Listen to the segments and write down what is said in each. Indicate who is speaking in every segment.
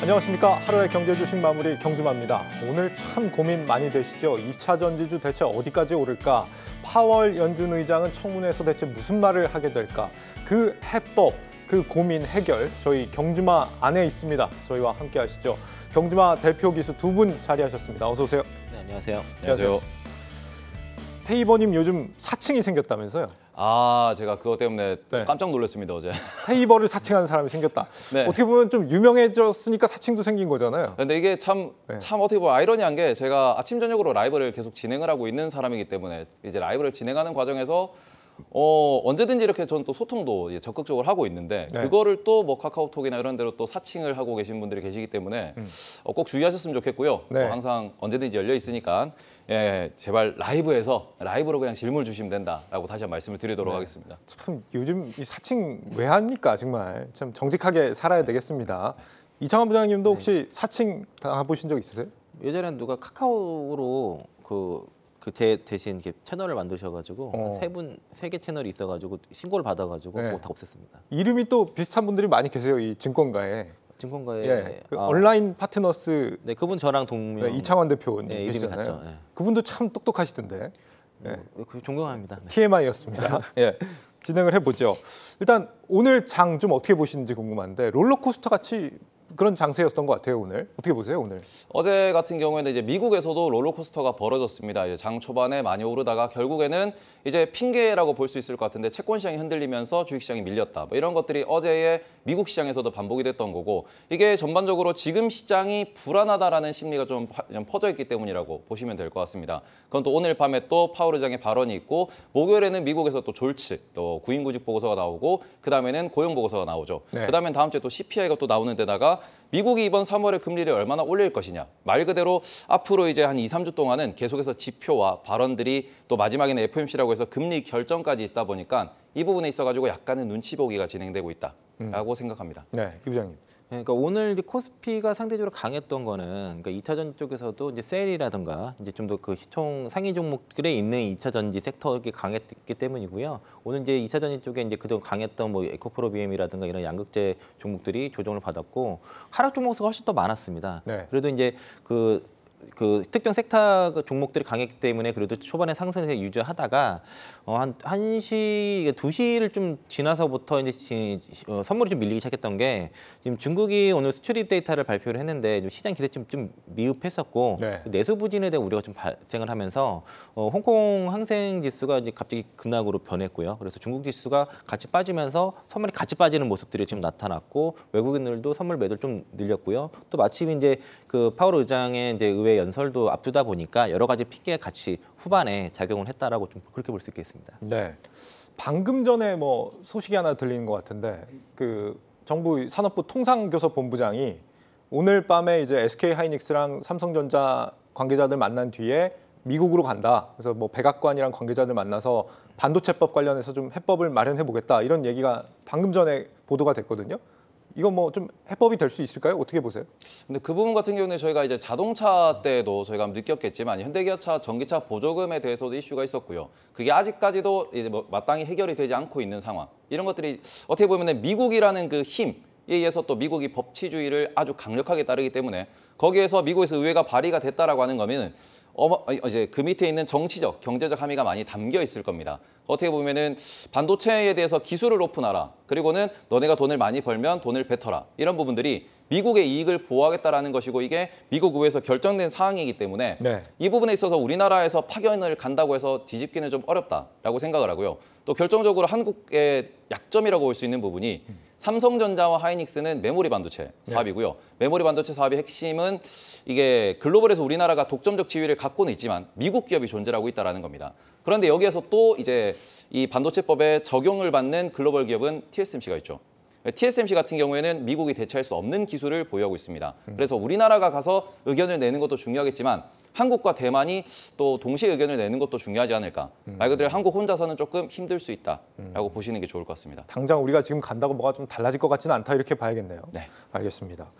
Speaker 1: 안녕하십니까. 하루의 경제 주식 마무리 경주마입니다. 오늘 참 고민 많이 되시죠? 2차 전지주 대체 어디까지 오를까? 파월 연준 의장은 청문회에서 대체 무슨 말을 하게 될까? 그 해법, 그 고민 해결 저희 경주마 안에 있습니다. 저희와 함께 하시죠. 경주마 대표 기수 두 분 자리하셨습니다. 어서 오세요.
Speaker 2: 네, 안녕하세요. 안녕하세요. 안녕하세요.
Speaker 1: 테이버님 요즘 사칭이 생겼다면서요? 아 제가 그것 때문에 네. 깜짝 놀랐습니다 어제 테이버를 사칭하는 사람이 생겼다 네. 어떻게 보면 좀 유명해졌으니까 사칭도 생긴 거잖아요 근데 이게 참, 네.
Speaker 3: 참 어떻게 보면 아이러니한 게 제가 아침 저녁으로 라이브를 계속 진행을 하고 있는 사람이기 때문에 이제 라이브를 진행하는 과정에서 어, 언제든지 이렇게 저는 또 소통도 적극적으로 하고 있는데 네. 그거를 또 뭐 카카오톡이나 이런 데로 또 사칭을 하고 계신 분들이 계시기 때문에 음. 어, 꼭 주의하셨으면 좋겠고요. 네. 어, 항상 언제든지 열려 있으니까 예, 제발 라이브에서 라이브로 그냥 질문을
Speaker 1: 주시면 된다라고 다시 한 말씀을 드리도록 네. 하겠습니다. 참 요즘 이 사칭 왜 합니까 정말 참 정직하게 살아야 되겠습니다. 이창환 부장님도 네. 혹시 사칭 당해보신 적 있으세요?
Speaker 2: 예전에 누가 카카오로 그 그제 대신 이렇게 채널을 만드셔가지고 어. 세분 세 개 채널이 있어가지고 신고를 받아가지고 네. 뭐 다 없앴습니다. 이름이 또 비슷한
Speaker 1: 분들이 많이 계세요 이 증권가에. 증권가에 예, 그 아, 온라인 파트너스 네 그분 저랑 동명 네, 이창환 대표님 네, 계시잖 같죠, 네. 그분도 참 똑똑하시던데. 네. 그, 존경합니다. 네. TMI였습니다. 예. 진행을 해보죠. 일단 오늘 장 좀 어떻게 보시는지 궁금한데 롤러코스터 같이 그런 장세였던 것 같아요 오늘. 어떻게 보세요 오늘?
Speaker 3: 어제 같은 경우에는 이제 미국에서도 롤러코스터가 벌어졌습니다. 이제 장 초반에 많이 오르다가 결국에는 이제 핑계라고 볼 수 있을 것 같은데 채권 시장이 흔들리면서 주식 시장이 밀렸다. 뭐 이런 것들이 어제의 미국 시장에서도 반복이 됐던 거고 이게 전반적으로 지금 시장이 불안하다라는 심리가 좀 퍼져 있기 때문이라고 보시면 될 것 같습니다. 그건 또 오늘 밤에 또 파월 의장의 발언이 있고 목요일에는 미국에서 또 졸치 또 구인구직 보고서가 나오고 그 다음에는 고용 보고서가 나오죠. 네. 그다음에 다음 주에 또 CPI가 또 나오는 데다가 미국이 이번 3월에 금리를 얼마나 올릴 것이냐. 말 그대로 앞으로 이제 한 2, 3주 동안은 계속해서 지표와 발언들이 또 마지막에는 FOMC라고 해서 금리 결정까지 있다 보니까 이 부분에 있어 가지고 약간의 눈치 보기가 진행되고 있다라고
Speaker 2: 음. 생각합니다. 네, 이 부장님. 그러니까 오늘 코스피가 상대적으로 강했던 거는 그러니까 2차전지 쪽에서도 이제 셀이라든가 이제 좀 더 그 시총 상위 종목들에 있는 2차전지 섹터가 강했기 때문이고요. 오늘 이제 2차전지 쪽에 이제 그동안 강했던 뭐 에코프로 비엠이라든가 이런 양극재 종목들이 조정을 받았고 하락 종목수가 훨씬 더 많았습니다. 네. 그래도 이제 그그 그 특정 섹터 종목들이 강했기 때문에 그래도 초반에 상승세 유지하다가 어, 한 1시, 두시를좀 지나서부터 이제 지, 어, 선물이 좀 밀리기 시작했던 게 지금 중국이 오늘 수출입 데이터를 발표를 했는데 좀 시장 기대 좀, 좀 미흡했었고 네. 그 내수 부진에 대한 우려가 좀 발생을 하면서 어, 홍콩 항생 지수가 이제 갑자기 급락으로 변했고요. 그래서 중국 지수가 같이 빠지면서 선물이 같이 빠지는 모습들이 지금 나타났고 외국인들도 선물 매도를 좀 늘렸고요. 또 마침 이제 그 파월 의장의 이제 의회 연설도 앞두다 보니까 여러 가지 핑계가 같이 후반에 작용을 했다라고 좀 그렇게 볼 수 있겠습니다. 있습니다.
Speaker 1: 네. 방금 전에 뭐 소식이 하나 들리는 것 같은데 그 정부 산업부 통상교섭본부장이 오늘 밤에 이제 SK 하이닉스랑 삼성전자 관계자들 만난 뒤에 미국으로 간다. 그래서 뭐 백악관이랑 관계자들 만나서 반도체법 관련해서 좀 해법을 마련해 보겠다. 이런 얘기가 방금 전에 보도가 됐거든요. 이거 뭐 좀 해법이 될 수 있을까요? 어떻게 보세요? 근데 그 부분 같은 경우는 저희가 이제 자동차
Speaker 3: 때도 저희가 느꼈겠지만 현대기아차 전기차 보조금에 대해서도 이슈가 있었고요. 그게 아직까지도 이제 뭐 마땅히 해결이 되지 않고 있는 상황. 이런 것들이 어떻게 보면 미국이라는 그 힘. 에 의해서 또 미국이 법치주의를 아주 강력하게 따르기 때문에 거기에서 미국에서 의회가 발의가 됐다라고 하는 거면 어마, 이제 그 밑에 있는 정치적, 경제적 함의가 많이 담겨 있을 겁니다. 어떻게 보면은 반도체에 대해서 기술을 오픈하라. 그리고는 너네가 돈을 많이 벌면 돈을 뱉어라. 이런 부분들이 미국의 이익을 보호하겠다라는 것이고 이게 미국 의회에서 결정된 사항이기 때문에 네. 이 부분에 있어서 우리나라에서 파견을 간다고 해서 뒤집기는 좀 어렵다라고 생각을 하고요. 또 결정적으로 한국의 약점이라고 볼 수 있는 부분이 음. 삼성전자와 하이닉스는 메모리 반도체 네. 사업이고요. 네. 메모리 반도체 사업의 핵심은 이게 글로벌에서 우리나라가 독점적 지위를 갖고는 있지만 미국 기업이 존재하고 있다는 겁니다. 그런데 여기에서 또 이제 이 반도체법에 적용을 받는 글로벌 기업은 TSMC가 있죠. TSMC 같은 경우에는 미국이 대체할 수 없는 기술을 보유하고 있습니다. 그래서 우리나라가 가서 의견을 내는 것도 중요하겠지만 한국과 대만이 또 동시에 의견을 내는 것도 중요하지 않을까. 음. 말 그대로 한국
Speaker 1: 혼자서는 조금 힘들 수 있다라고 음. 보시는 게 좋을 것 같습니다. 당장 우리가 지금 간다고 뭐가 좀 달라질 것 같지는 않다 이렇게 봐야겠네요. 네. 알겠습니다.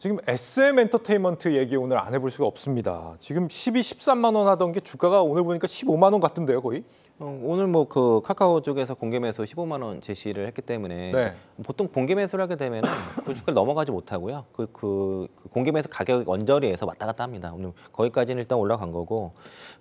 Speaker 1: 지금 SM 엔터테인먼트 얘기 오늘 안 해볼 수가 없습니다. 지금 12, 13만 원 하던 게 주가가 오늘 보니까 15만 원 같은데요, 거의?
Speaker 2: 어, 오늘 뭐 그 카카오 쪽에서 공개 매수 15만 원 제시를 했기 때문에 네. 보통 공개 매수를 하게 되면 그 주가를 넘어가지 못하고요. 그, 그, 그 공개 매수 가격 언저리에서 왔다 갔다 합니다. 오늘 거기까지는 일단 올라간 거고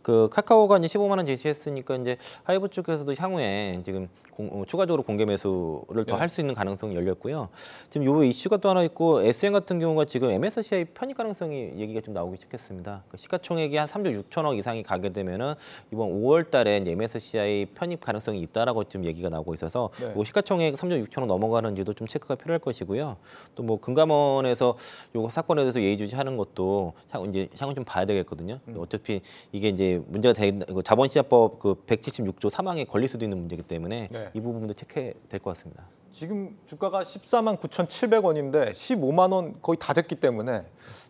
Speaker 2: 그 카카오가 이제 15만 원 제시했으니까 이제 하이브 쪽에서도 향후에 지금 공, 어, 추가적으로 공개 매수를 더 할수 네. 있는 가능성이 열렸고요. 지금 요 이슈가 또 하나 있고 SM 같은 경우가 지금 MSCI 편입 가능성이 얘기가 좀 나오기 시작했습니다. 그 시가총액이 한 3조 6천억 이상이 가게 되면은 이번 5월 달에 이제 MSCI MSCI 편입 가능성이 있다라고 좀 얘기가 나오고 있어서 네. 뭐 시가총액 3.6천억 넘어가는지도 좀 체크가 필요할 것이고요. 또 뭐 금감원에서 요거 사건에 대해서 예의주시하는 것도 향, 이제 향후 좀 봐야 되겠거든요. 음. 어차피 이게 이제 문제가 되 자본시장법 그 176조 3항에 걸릴 수도 있는 문제이기 때문에 네. 이 부분도 체크해될것 같습니다. 지금 주가가
Speaker 1: 14만 9,700원인데 15만 원 거의 다 됐기 때문에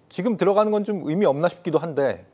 Speaker 1: 지금 들어가는 건 좀 의미 없나 싶기도 한데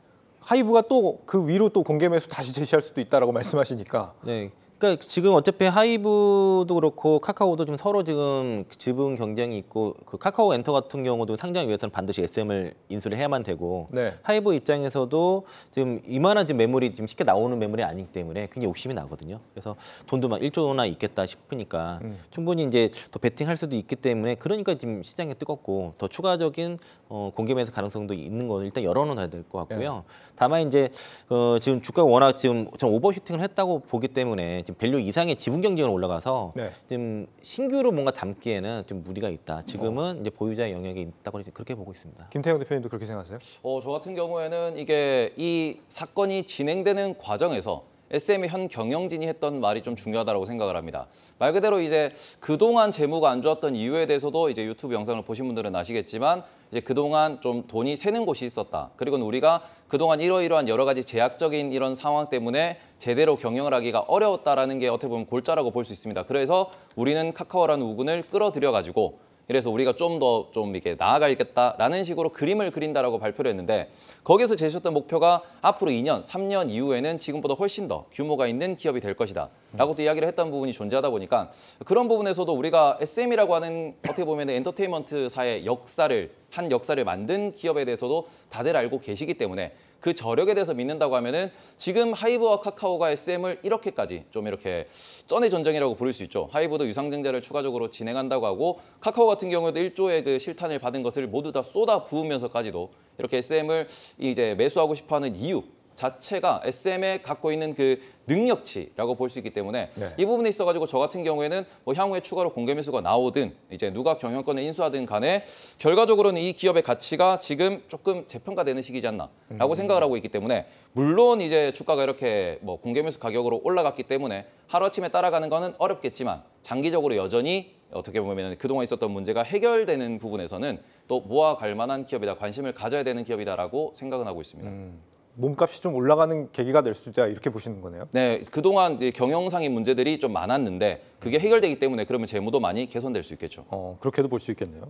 Speaker 1: 하이브가 또 그 위로 또 공개 매수 다시 제시할 수도 있다라고 말씀하시니까.
Speaker 2: 네. 그러니까 지금 어차피 하이브도 그렇고 카카오도 지금 서로 지금 지분 경쟁이 있고 그 카카오 엔터 같은 경우도 상장 위해서는 반드시 SM을 인수를 해야만 되고 네. 하이브 입장에서도 지금 이만한 지금 매물이 지금 쉽게 나오는 매물이 아니기 때문에 굉장히 욕심이 나거든요. 그래서 돈도 막 1조 나 있겠다 싶으니까 음. 충분히 이제 더 베팅할 수도 있기 때문에 그러니까 지금 시장이 뜨겁고 더 추가적인 어, 공개 매수 가능성도 있는 건 일단 열어놓아야 될 것 같고요. 네. 다만 이제 어, 지금 주가 워낙 지금 오버슈팅을 했다고 보기 때문에 지금 밸류 이상의 지분 경쟁으로 올라가서 네. 지금 신규로 뭔가 담기에는 좀 무리가 있다. 지금은 어. 이제 보유자의 영역이 있다고 그렇게 보고 있습니다.
Speaker 1: 김태형 대표님도 그렇게 생각하세요? 어, 저
Speaker 3: 같은 경우에는 이게 이 사건이 진행되는 과정에서 SM의 현 경영진이 했던 말이 좀 중요하다고 생각을 합니다. 말 그대로 이제 그동안 재무가 안 좋았던 이유에 대해서도 이제 유튜브 영상을 보신 분들은 아시겠지만 이제 그동안 좀 돈이 새는 곳이 있었다. 그리고 우리가 그동안 이러이러한 여러 가지 제약적인 이런 상황 때문에 제대로 경영을 하기가 어려웠다라는 게 어떻게 보면 골자라고 볼 수 있습니다. 그래서 우리는 카카오라는 우군을 끌어들여 가지고 그래서 우리가 좀 더좀 좀 이렇게 나아가겠다라는 식으로 그림을 그린다라고 발표를 했는데 거기서 제시했던 목표가 앞으로 2년, 3년 이후에는 지금보다 훨씬 더 규모가 있는 기업이 될 것이다 라고 또 이야기를 했던 부분이 존재하다 보니까 그런 부분에서도 우리가 SM이라고 하는 어떻게 보면 엔터테인먼트사의 역사를 한 역사를 만든 기업에 대해서도 다들 알고 계시기 때문에 그 저력에 대해서 믿는다고 하면은 지금 하이브와 카카오가 s m 을 이렇게까지 좀 이렇게 쩐의 전쟁이라고 부를 수 있죠. 하이브도 유상증자를 추가적으로 진행한다고 하고 카카오 같은 경우에도 1조의 그 실탄을 받은 것을 모두 다 쏟아 부으면서까지도 이렇게 s m 을 이제 매수하고 싶어하는 이유 자체가 SM에 갖고 있는 그 능력치라고 볼 수 있기 때문에 네. 이 부분에 있어 가지고 저 같은 경우에는 뭐 향후에 추가로 공개 매수가 나오든 이제 누가 경영권을 인수하든 간에 결과적으로는 이 기업의 가치가 지금 조금 재평가되는 시기지 않나라고 음. 생각을 하고 있기 때문에 물론 이제 주가가 이렇게 뭐 공개 매수 가격으로 올라갔기 때문에 하루아침에 따라가는 거는 어렵겠지만 장기적으로 여전히 어떻게 보면 그동안 있었던 문제가 해결되는 부분에서는 또 모아갈 만한 기업이다, 관심을 가져야 되는 기업이다라고
Speaker 1: 생각은 하고 있습니다. 음. 몸값이 좀 올라가는 계기가 될 수 있다 이렇게 보시는 거네요. 네, 그동안
Speaker 3: 경영상의 문제들이 좀 많았는데 그게 해결되기 때문에 그러면 재무도 많이 개선될 수 있겠죠. 어,
Speaker 1: 그렇게도 볼 수 있겠네요.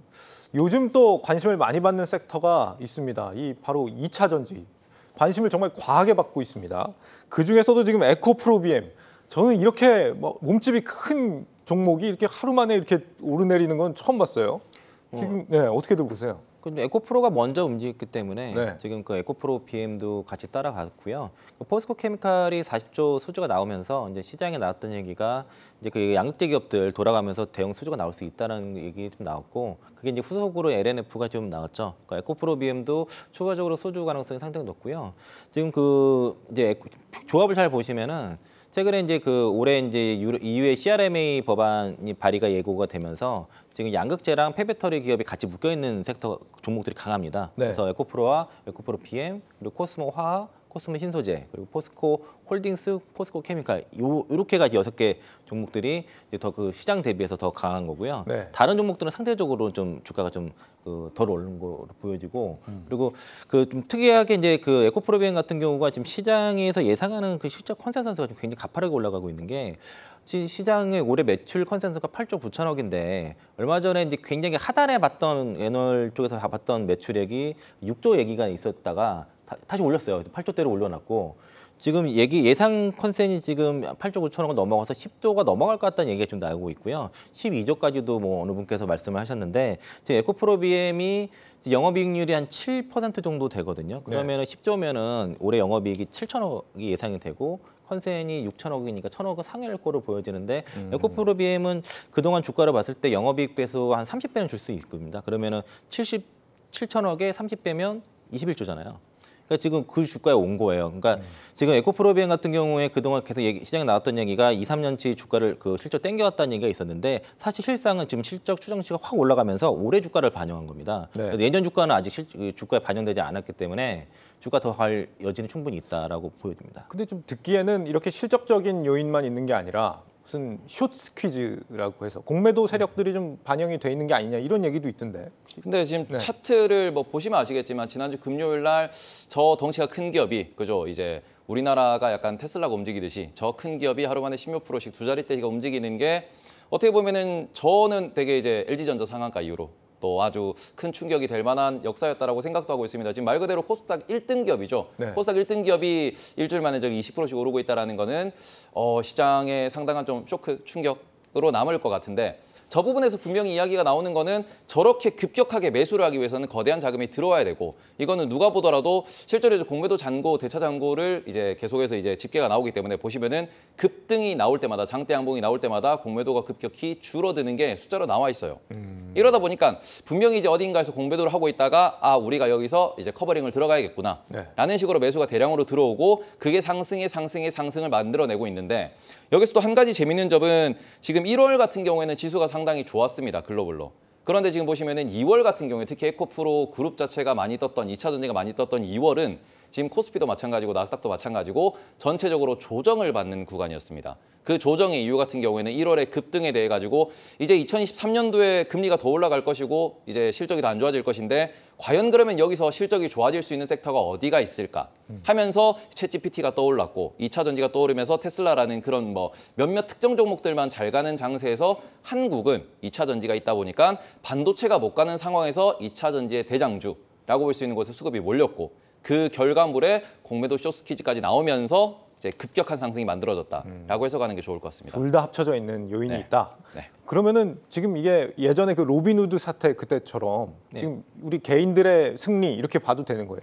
Speaker 1: 요즘 또 관심을 많이 받는 섹터가 있습니다. 이 바로 2차 전지. 관심을 정말 과하게 받고 있습니다. 그중에서도 지금 에코프로비엠. 저는 이렇게 뭐 몸집이 큰 종목이 이렇게 하루 만에 이렇게 오르내리는 건
Speaker 2: 처음 봤어요. 음. 지금
Speaker 1: 네, 어떻게들 보세요?
Speaker 2: 근데 에코프로가 먼저 움직였기 때문에 네. 지금 그 에코프로 BM도 같이 따라갔고요. 그 포스코 케미칼이 40조 수주가 나오면서 이제 시장에 나왔던 얘기가 이제 그 양극재 기업들 돌아가면서 대형 수주가 나올 수 있다는 얘기 좀 나왔고 그게 이제 후속으로 LNF가 좀 나왔죠. 그러니까 에코프로 BM도 추가적으로 수주 가능성이 상당히 높고요. 지금 그 이제 조합을 잘 보시면은 최근에 이제 그 올해 이제 EU의 CRMA 법안이 발의가 예고가 되면서 지금 양극재랑 폐배터리 기업이 같이 묶여 있는 섹터 종목들이 강합니다. 네. 그래서 에코프로와 에코프로 PM 그리고 코스모 화학 코스모 신소재 그리고 포스코 홀딩스 포스코 케미칼 요 이렇게가 여섯 개 종목들이 이제 더 그 시장 대비해서 더 강한 거고요. 네. 다른 종목들은 상대적으로 좀 주가가 좀덜 그 오른 거로 보여지고 음. 그리고 그 좀 특이하게 이제 그 에코프로비엠 같은 경우가 지금 시장에서 예상하는 그 실적 컨센서스가 좀 굉장히 가파르게 올라가고 있는 게 지금 시장의 올해 매출 컨센서가 8조 9천억인데 얼마 전에 이제 굉장히 하단에 봤던 애널 쪽에서 봤던 매출액이 6조 얘기가 있었다가 다, 시 올렸어요. 8조대로 올려놨고 지금 얘기 예상 컨센이 지금 8조 9천억을 넘어가서 10조가 넘어갈 것 같다는 얘기가 좀 나오고 있고요. 12조까지도 뭐 어느 분께서 말씀을 하셨는데 지금 에코프로비엠이 영업이익률이 한 7% 정도 되거든요. 그러면 네. 10조면은 올해 영업이익이 7천억이 예상이 되고 컨센이 6천억이니까 1천억은 상회할 거로 보여지는데 음. 에코프로비엠은 그동안 주가를 봤을 때 영업이익 배수 한 30배는 줄 수 있습니다. 그러면은 70 7천억에 30배면 21조잖아요. 그러니까 지금 그 주가에 온 거예요. 그러니까 음. 지금 에코프로비엔 같은 경우에 그동안 계속 얘기, 시장에 나왔던 얘기가 2, 3년치 주가를 그 실적 땡겨왔다는 얘기가 있었는데 사실 실상은 지금 실적 추정치가 확 올라가면서 올해 주가를 반영한 겁니다. 네. 내년 주가는 아직 실, 그 주가에 반영되지 않았기 때문에 주가 더 갈 여지는 충분히 있다라고 보여집니다.
Speaker 1: 근데 좀 듣기에는 이렇게 실적적인 요인만 있는 게 아니라 무슨 숏 스퀴즈라고 해서 공매도 세력들이 좀 반영이 돼 있는 게 아니냐 이런 얘기도 있던데. 근데 지금 네.
Speaker 3: 차트를 뭐 보시면 아시겠지만 지난주 금요일 날 저 덩치가 큰 기업이 그죠 이제 우리나라가 약간 테슬라가 움직이듯이 저 큰 기업이 하루 만에 십몇 프로씩두 자릿대가 움직이는 게 어떻게 보면은 저는 되게 이제 LG전자 상한가 이후로 또 아주 큰 충격이 될 만한 역사였다라고 생각도 하고 있습니다. 지금 말 그대로 코스닥 1등 기업이죠. 네. 코스닥 1등 기업이 일주일 만에 저기 20%씩 오르고 있다라는 거는 어, 시장에 상당한 좀 쇼크 충격으로 남을 것 같은데 저 부분에서 분명히 이야기가 나오는 거는 저렇게 급격하게 매수를 하기 위해서는 거대한 자금이 들어와야 되고 이거는 누가 보더라도 실제로 이제 공매도 잔고 대차 잔고를 이제 계속해서 이제 집계가 나오기 때문에 보시면은 급등이 나올 때마다 장대 양봉이 나올 때마다 공매도가 급격히 줄어드는 게 숫자로 나와 있어요. 음... 이러다 보니까 분명히 이제 어딘가에서 공매도를 하고 있다가 아 우리가 여기서 이제 커버링을 들어가야겠구나 네. 라는 식으로 매수가 대량으로 들어오고 그게 상승에 상승에 상승을 만들어내고 있는데 여기서 또 한 가지 재밌는 점은 지금 1월 같은 경우에는 지수가 상당히 좋았습니다. 글로벌로. 그런데 지금 보시면은 2월 같은 경우에 특히 에코프로 그룹 자체가 많이 떴던 2차 전지가 많이 떴던 2월은 지금 코스피도 마찬가지고 나스닥도 마찬가지고 전체적으로 조정을 받는 구간이었습니다. 그 조정의 이유 같은 경우에는 1월에 급등에 대해 가지고 이제 2023년도에 금리가 더 올라갈 것이고 이제 실적이 더 안 좋아질 것인데 과연 그러면 여기서 실적이 좋아질 수 있는 섹터가 어디가 있을까 하면서 챗GPT가 떠올랐고 2차 전지가 떠오르면서 테슬라라는 그런 뭐 몇몇 특정 종목들만 잘 가는 장세에서 한국은 2차 전지가 있다 보니까 반도체가 못 가는 상황에서 2차 전지의 대장주라고 볼 수 있는 곳에 수급이 몰렸고 그 결과물에 공매도 쇼스키즈까지 나오면서 이제 급격한 상승이 만들어졌다라고 음.
Speaker 1: 해석하는 게 좋을 것 같습니다. 둘 다 합쳐져 있는 요인이 네. 있다. 네. 그러면은 지금 이게 예전에 그
Speaker 2: 로빈후드 사태 그때처럼 네. 지금 우리 개인들의 승리 이렇게 봐도 되는 거예요?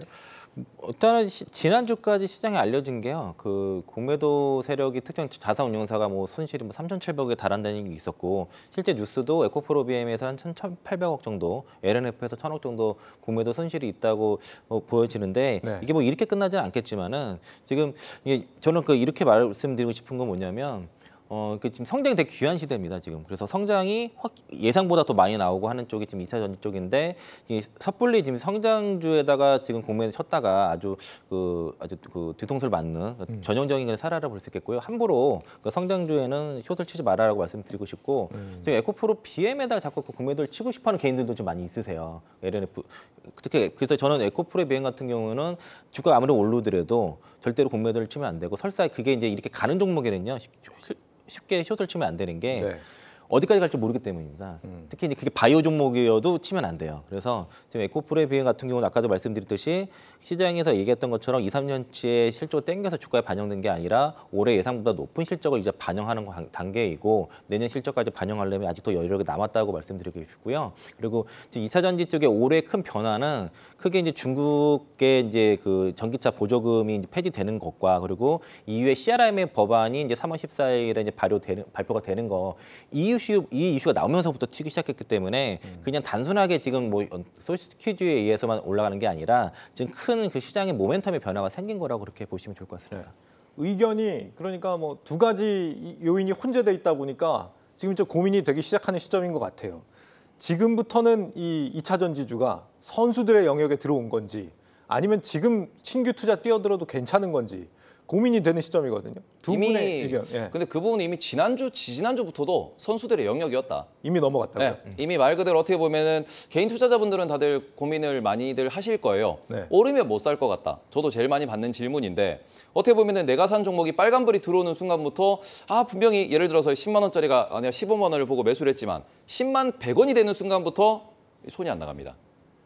Speaker 2: 어단은 시, 지난주까지 시장에 알려진 게요. 그 공매도 세력이 특정 자사운용사가 뭐 손실이 뭐 3,700억에 달한다는 게 있었고 실제 뉴스도 에코프로 비엠에서한 1,800억 정도, LNF에서 1,000억 정도 공매도 손실이 있다고 뭐 보여지는데 네. 이게 뭐 이렇게 끝나지는 않겠지만은 지금 이게 저는 그 이렇게 말씀드리고 싶은 건 뭐냐면 어, 그 지금 성장이 되게 귀한 시대입니다, 지금. 그래서 성장이 확 예상보다 더 많이 나오고 하는 쪽이 지금 이차 전지 쪽인데, 이 섣불리 지금 성장주에다가 지금 공매를 쳤다가 아주 그, 아주 그 뒤통수를 맞는 그 음. 전형적인 걸 사라라 볼 수 있겠고요. 함부로 그 성장주에는 숏을 치지 말아라고 말씀드리고 싶고, 음. 지금 에코프로 BM에다가 자꾸 그 공매도를 치고 싶어 하는 개인들도 좀 많이 있으세요. LNF. 특히, 그래서 저는 에코프로의 BM 같은 경우는 주가 아무리 오르더라도 절대로 공매도를 치면 안 되고 설사 그게 이제 이렇게 가는 종목에는요 쉽게 숏을 치면 안 되는 게 네. 어디까지 갈지 모르기 때문입니다. 음. 특히 이제 그게 바이오 종목이어도 치면 안 돼요. 그래서 지금 에코프레 비행 같은 경우는 아까도 말씀드렸듯이 시장에서 얘기했던 것처럼 2, 3년치의 실적을 땡겨서 주가에 반영된 게 아니라 올해 예상보다 높은 실적을 이제 반영하는 단계이고 내년 실적까지 반영하려면 아직도 여력이 남았다고 말씀드리고 싶고요. 그리고 지금 이차 전지 쪽에 올해 큰 변화는 크게 이제 중국의 이제 그 전기차 보조금이 이제 폐지되는 것과 그리고 이후에 CRM의 법안이 이제 3월 14일에 이제 발효되는 발표가 되는 거이 u 이슈 이 이슈가 나오면서부터 튀기 시작했기 때문에 음. 그냥 단순하게 지금 뭐 소시퀴즈에 의해서만 올라가는 게 아니라 지금 큰 그 시장의 모멘텀의 변화가 생긴 거라고 그렇게 보시면 좋을 것 같습니다. 네.
Speaker 1: 의견이 그러니까 뭐 두 가지 요인이 혼재돼 있다 보니까 지금 좀 고민이 되기 시작하는 시점인 것 같아요. 지금부터는 이이차 전지주가 선수들의 영역에 들어온 건지 아니면 지금 신규 투자 뛰어들어도 괜찮은 건지 고민이 되는 시점이거든요. 두 이미, 분의 의견. 예.
Speaker 3: 근데 그 부분은 이미 지난주, 지난주부터도 선수들의 영역이었다. 이미 넘어갔다고요? 네. 음. 이미 말 그대로 어떻게 보면 은 개인 투자자분들은 다들 고민을 많이들 하실 거예요. 네. 오르면 못 살 것 같다. 저도 제일 많이 받는 질문인데 어떻게 보면 은 내가 산 종목이 빨간불이 들어오는 순간부터 아 분명히 예를 들어서 10만 원짜리가 아니야 15만 원을 보고 매수를 했지만 10만 100원이 되는 순간부터 손이 안 나갑니다.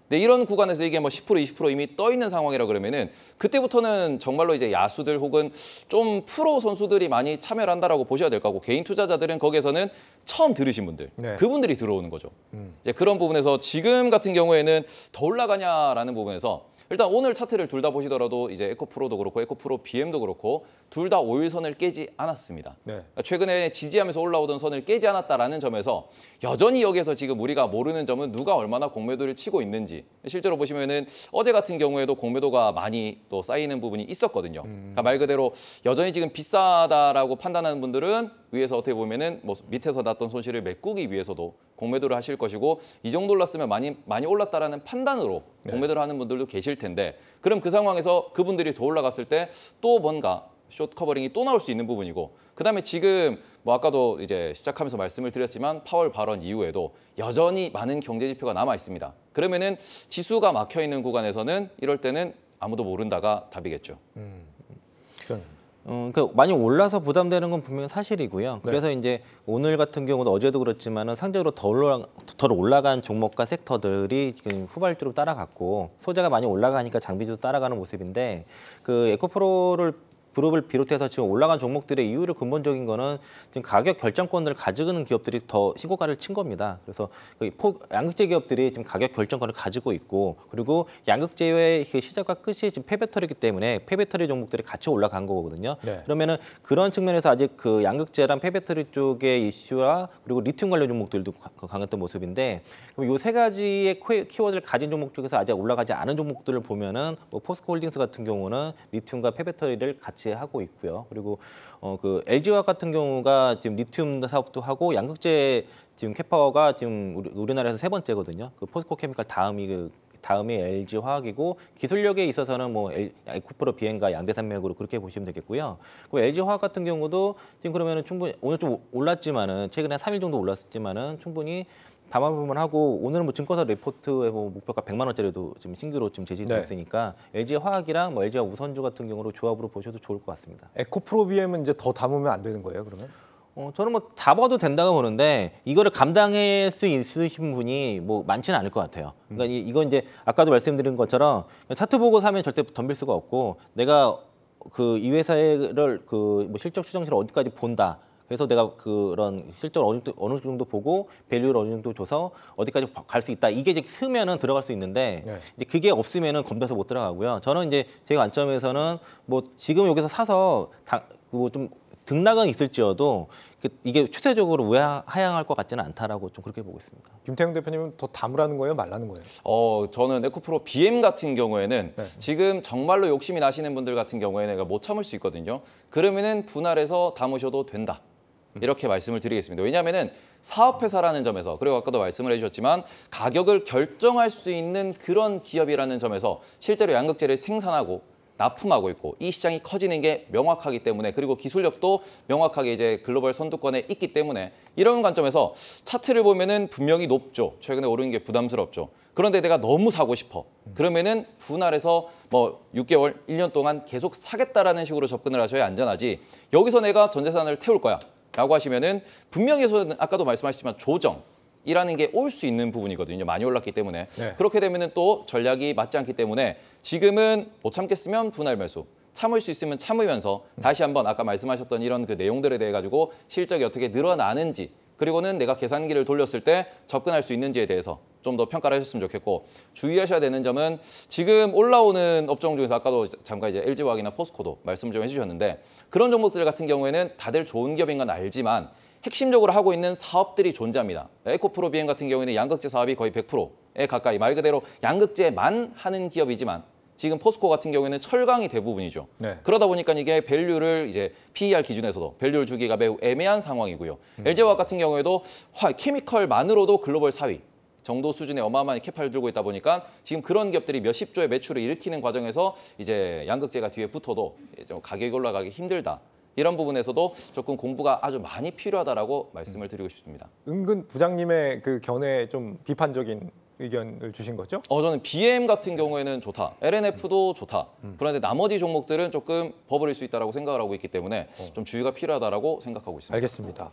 Speaker 3: 네, 이런 구간에서 이게 뭐 10% 20% 이미 떠 있는 상황이라 그러면은 그때부터는 정말로 이제 야수들 혹은 좀 프로 선수들이 많이 참여를 한다라고 보셔야 될 거고 개인 투자자들은 거기에서는 처음 들으신 분들 네. 그분들이 들어오는 거죠. 음. 이제 그런 부분에서 지금 같은 경우에는 더 올라가냐라는 부분에서 일단 오늘 차트를 둘 다 보시더라도 이제 에코프로도 그렇고 에코프로 BM도 그렇고 둘 다 5일선을 깨지 않았습니다. 네. 그러니까 최근에 지지하면서 올라오던 선을 깨지 않았다라는 점에서 여전히 여기에서 지금 우리가 모르는 점은 누가 얼마나 공매도를 치고 있는지 실제로 보시면은 어제 같은 경우에도 공매도가 많이 또 쌓이는 부분이 있었거든요. 음. 그러니까 말 그대로 여전히 지금 비싸다라고 판단하는 분들은 위에서 어떻게 보면은 뭐 밑에서 났던 손실을 메꾸기 위해서도 공매도를 하실 것이고 이 정도 올랐으면 많이 많이 올랐다라는 판단으로 네. 공매도를 하는 분들도 계실 텐데 그럼 그 상황에서 그분들이 더 올라갔을 때 또 뭔가 숏 커버링이 또 나올 수 있는 부분이고 그다음에 지금 뭐 아까도 이제 시작하면서 말씀을 드렸지만 파월 발언 이후에도 여전히 많은 경제 지표가 남아 있습니다. 그러면은 지수가 막혀 있는 구간에서는 이럴 때는 아무도
Speaker 2: 모른다가 답이겠죠. 음, 음, 그 많이 올라서 부담되는 건분명 사실이고요. 네. 그래서 네. 이제 오늘 같은 경우도 어제도 그렇지만은 상대적으로 덜, 올라, 덜 올라간 종목과 섹터들이 지금 후발주로 따라갔고 소재가 많이 올라가니까 장비주도 따라가는 모습인데 그 에코프로를 그룹을 비롯해서 지금 올라간 종목들의 이유를 근본적인 거는 지금 가격 결정권을 가지고 있는 기업들이 더 신고가를 친 겁니다. 그래서 그 포, 양극재 기업들이 지금 가격 결정권을 가지고 있고 그리고 양극재의 그 시작과 끝이 지금 폐배터리이기 때문에 폐배터리 종목들이 같이 올라간 거거든요. 네. 그러면은 그런 측면에서 아직 그 양극재랑 폐배터리 쪽의 이슈와 그리고 리튬 관련 종목들도 그 강했던 모습인데 그럼 요 세 가지의 키워드를 가진 종목 쪽에서 아직 올라가지 않은 종목들을 보면은 뭐 포스코홀딩스 같은 경우는 리튬과 폐배터리를 같이 하고 있고요. 그리고 어, 그 LG화학 같은 경우가 지금 리튬 사업도 하고 양극재 지금 캐파워가 지금 우리, 우리나라에서 세 번째거든요. 그 포스코 케미칼 다음이 그 다음이 LG 화학이고 기술력에 있어서는 뭐 에코프로 비행과 양대산맥으로 그렇게 보시면 되겠고요. 그 LG 화학 같은 경우도 지금 그러면은 충분히 오늘 좀 올랐지만은 최근에 3일 정도 올랐지만은 충분히 담합 부분 하고 오늘은 뭐 증권사 리포트에 뭐 목표가 100만 원짜리도 지금 신규로 지금 제시돼 네. 있으니까 LG 화학이랑 뭐 LG 우선주 같은 경우로 조합으로 보셔도 좋을 것 같습니다. 에코프로비엠은 이제 더 담으면 안 되는 거예요, 그러면? 어, 저는 뭐 잡아도 된다고 보는데 이거를 감당할 수 있으신 분이 뭐 많지는 않을 것 같아요. 그러니까 이, 이건 이제 아까도 말씀드린 것처럼 차트 보고 사면 절대 덤빌 수가 없고 내가 그 이 회사를 그 뭐 실적 추정치를 어디까지 본다. 그래서 내가 그런 실적로 어느 정도, 어느 정도 보고 밸류를 어느 정도 줘서 어디까지 갈 수 있다. 이게 이제 쓰면은 들어갈 수 있는데 네. 이제 그게 없으면은 검토해서 못 들어가고요. 저는 이제 제 관점에서는 뭐 지금 여기서 사서 다뭐좀 등락은 있을지어도 그 이게 추세적으로 우하향할 것 같지는 않다라고 좀 그렇게 보고 있습니다. 김태형 대표님은 더 담으라는 거예요, 말라는 거예요?
Speaker 3: 어, 저는 에코프로 BM 같은 경우에는 네. 지금 정말로 욕심이 나시는 분들 같은 경우에는 못 참을 수 있거든요. 그러면은 분할해서 담으셔도 된다. 음. 이렇게 말씀을 드리겠습니다. 왜냐하면 사업회사라는 점에서 그리고 아까도 말씀을 해주셨지만 가격을 결정할 수 있는 그런 기업이라는 점에서 실제로 양극재를 생산하고 납품하고 있고 이 시장이 커지는 게 명확하기 때문에 그리고 기술력도 명확하게 이제 글로벌 선두권에 있기 때문에 이런 관점에서 차트를 보면은 분명히 높죠. 최근에 오르는 게 부담스럽죠. 그런데 내가 너무 사고 싶어. 그러면은 분할해서 뭐 6개월, 1년 동안 계속 사겠다라는 식으로 접근을 하셔야 안전하지. 여기서 내가 전재산을 태울 거야. 라고 하시면은 분명히 아까도 말씀하셨지만 조정 이라는 게 올 수 있는 부분이거든요. 많이 올랐기 때문에. 네. 그렇게 되면 또 전략이 맞지 않기 때문에 지금은 못 참겠으면 분할 매수, 참을 수 있으면 참으면서 다시 한번 아까 말씀하셨던 이런 그 내용들에 대해 가지고 실적이 어떻게 늘어나는지 그리고는 내가 계산기를 돌렸을 때 접근할 수 있는지에 대해서 좀 더 평가를 하셨으면 좋겠고 주의하셔야 되는 점은 지금 올라오는 업종 중에서 아까도 잠깐 이제 LG화학이나 포스코도 말씀 좀 해주셨는데 그런 종목들 같은 경우에는 다들 좋은 기업인 건 알지만 핵심적으로 하고 있는 사업들이 존재합니다. 에코프로비엠 같은 경우에는 양극재 사업이 거의 100%에 가까이 말 그대로 양극재만 하는 기업이지만 지금 포스코 같은 경우에는 철강이 대부분이죠. 네. 그러다 보니까 이게 밸류를 이제 PER 기준에서도 밸류를 주기가 매우 애매한 상황이고요. 음. LG화학 같은 경우에도 화, 케미컬만으로도 글로벌 4위 정도 수준의 어마어마한 캐파를 들고 있다 보니까 지금 그런 기업들이 몇십 조의 매출을 일으키는 과정에서 이제 양극재가 뒤에 붙어도 좀 가격이 올라가기 힘들다. 이런 부분에서도 조금 공부가
Speaker 1: 아주 많이 필요하다라고 말씀을 음. 드리고 싶습니다. 은근 부장님의 그견해좀 비판적인 의견을 주신 거죠? 어, 저는 BM 같은 경우에는 좋다. LNF도 음. 좋다. 음.
Speaker 3: 그런데 나머지 종목들은 조금 버블일 수 있다고 생각을 하고 있기 때문에 어. 좀 주의가 필요하다고 생각하고
Speaker 1: 있습니다. 알겠습니다.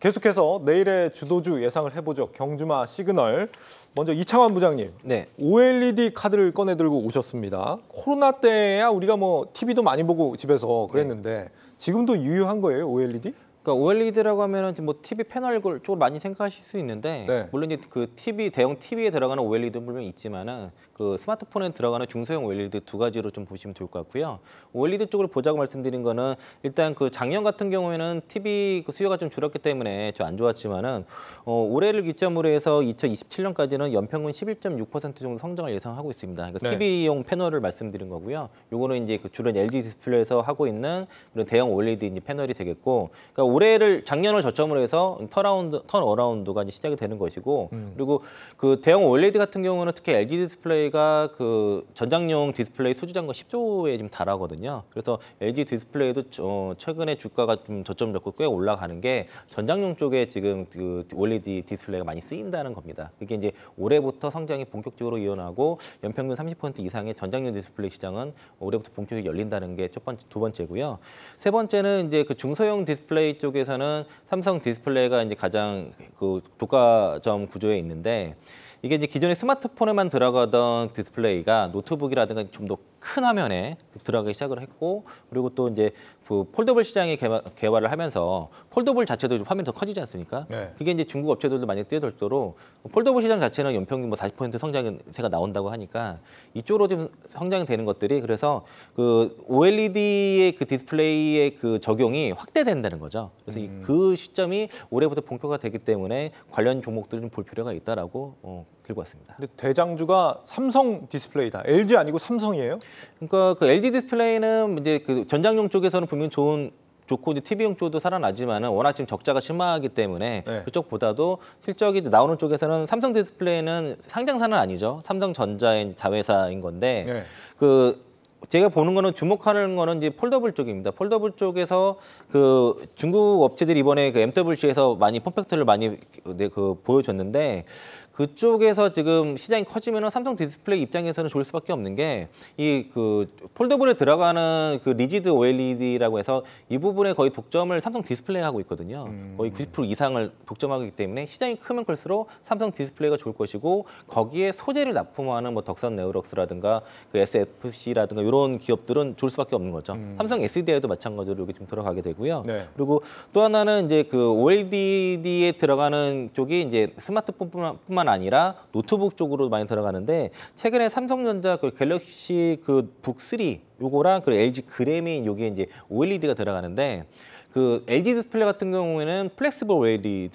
Speaker 1: 계속해서 내일의 주도주 예상을 해보죠. 경주마 시그널. 먼저 이창환 부장님. 네. OLED 카드를 꺼내들고 오셨습니다. 코로나 때야 우리가 뭐 TV도 많이 보고 집에서 어, 그랬는데 지금도 유효한 거예요, OLED?
Speaker 2: 그러니까 OLED라고 하면은 뭐 TV 패널 쪽으 많이 생각하실 수 있는데 네. 물론 이제 그 TV 대형 TV에 들어가는 OLED 물론 있지만은 그 스마트폰에 들어가는 중소형 OLED 두 가지로 좀 보시면 될 것 같고요. OLED 쪽을 보자고 말씀드린 거는 일단 그 작년 같은 경우에는 TV 그 수요가 좀 줄었기 때문에 좀 안 좋았지만은 어, 올해를 기점으로 해서 2027년까지는 연평균 11.6% 정도 성장을 예상하고 있습니다. 그러니까 네. TV용 패널을 말씀드린 거고요. 요거는 이제 그 주로 LG 디스플레이에서 하고 있는 그런 대형 OLED 이제 패널이 되겠고, 그러니까 올해를 작년을 저점으로 해서 턴라운드 턴 어라운드가 시작이 되는 것이고 음. 그리고 그 대형 OLED 같은 경우는 특히 LG 디스플레이가 그 전장용 디스플레이 수주장과 10조에 좀 달하거든요. 그래서 LG 디스플레이도 어, 최근에 주가가 좀 저점 잡고 꽤 올라가는 게 전장용 쪽에 지금 그 OLED 디스플레이가 많이 쓰인다는 겁니다. 이게 이제 올해부터 성장이 본격적으로 이어나고 연평균 30% 이상의 전장용 디스플레이 시장은 올해부터 본격적으로 열린다는 게 첫 번째 두 번째고요. 세 번째는 이제 그 중소형 디스플레이 쪽에서는 삼성 디스플레이가 이제 가장 그 독과점 구조에 있는데 이게 이제 기존의 스마트폰에만 들어가던 디스플레이가 노트북이라든가 좀 더 큰 화면에 들어가기 시작을 했고 그리고 또 이제 그 폴더블 시장이 개발, 을 하면서 폴더블 자체도 화면이 더 커지지 않습니까? 네. 그게 이제 중국 업체들도 많이 뛰어들도록 폴더블 시장 자체는 연평균 뭐 40% 성장세가 나온다고 하니까 이쪽으로 좀 성장이 되는 것들이 그래서 그 OLED의 그 디스플레이의 그 적용이 확대된다는 거죠. 그래서 음. 그 시점이 올해부터 본격화되기 때문에 관련 종목들을 좀 볼 필요가 있다라고 어, 들고 왔습니다. 근데 대장주가 삼성 디스플레이다. LG 아니고 삼성이에요? 그러니까 그 LG 디스플레이는 이제 그 전장용 쪽에서는 분명 좋은 좋고 이제 TV용 쪽도 살아나지만 워낙 지금 적자가 심하기 때문에 네. 그쪽보다도 실적이 나오는 쪽에서는 삼성 디스플레이는 상장사는 아니죠. 삼성전자의 자회사인 건데 네. 그 제가 보는 거는 주목하는 거는 이제 폴더블 쪽입니다. 폴더블 쪽에서 그 중국 업체들이 이번에 그 MWC에서 많이 펌팩트를 많이 그, 네, 그 보여줬는데 그쪽에서 지금 시장이 커지면 삼성 디스플레이 입장에서는 좋을 수밖에 없는 게 이 그 폴더블에 들어가는 그 리지드 OLED라고 해서 이 부분에 거의 독점을 삼성 디스플레이 하고 있거든요. 음. 거의 90% 이상을 독점하기 때문에 시장이 크면 클수록 삼성 디스플레이가 좋을 것이고 거기에 소재를 납품하는 뭐 덕선 네오럭스라든가 그 SFC라든가 이런 기업들은 좋을 수밖에 없는 거죠. 음. 삼성 SDI도 마찬가지로 이렇게 좀 들어가게 되고요. 네. 그리고 또 하나는 이제 그 OLED에 들어가는 쪽이 이제 스마트폰뿐만 뿐만 아니라 노트북 쪽으로 많이 들어가는데 최근에 삼성전자 그 갤럭시 그 북3 요거랑 그 LG 그램이 요게 이제 OLED가 들어가는데 그 LG 디스플레이 같은 경우에는 플렉스블 OLED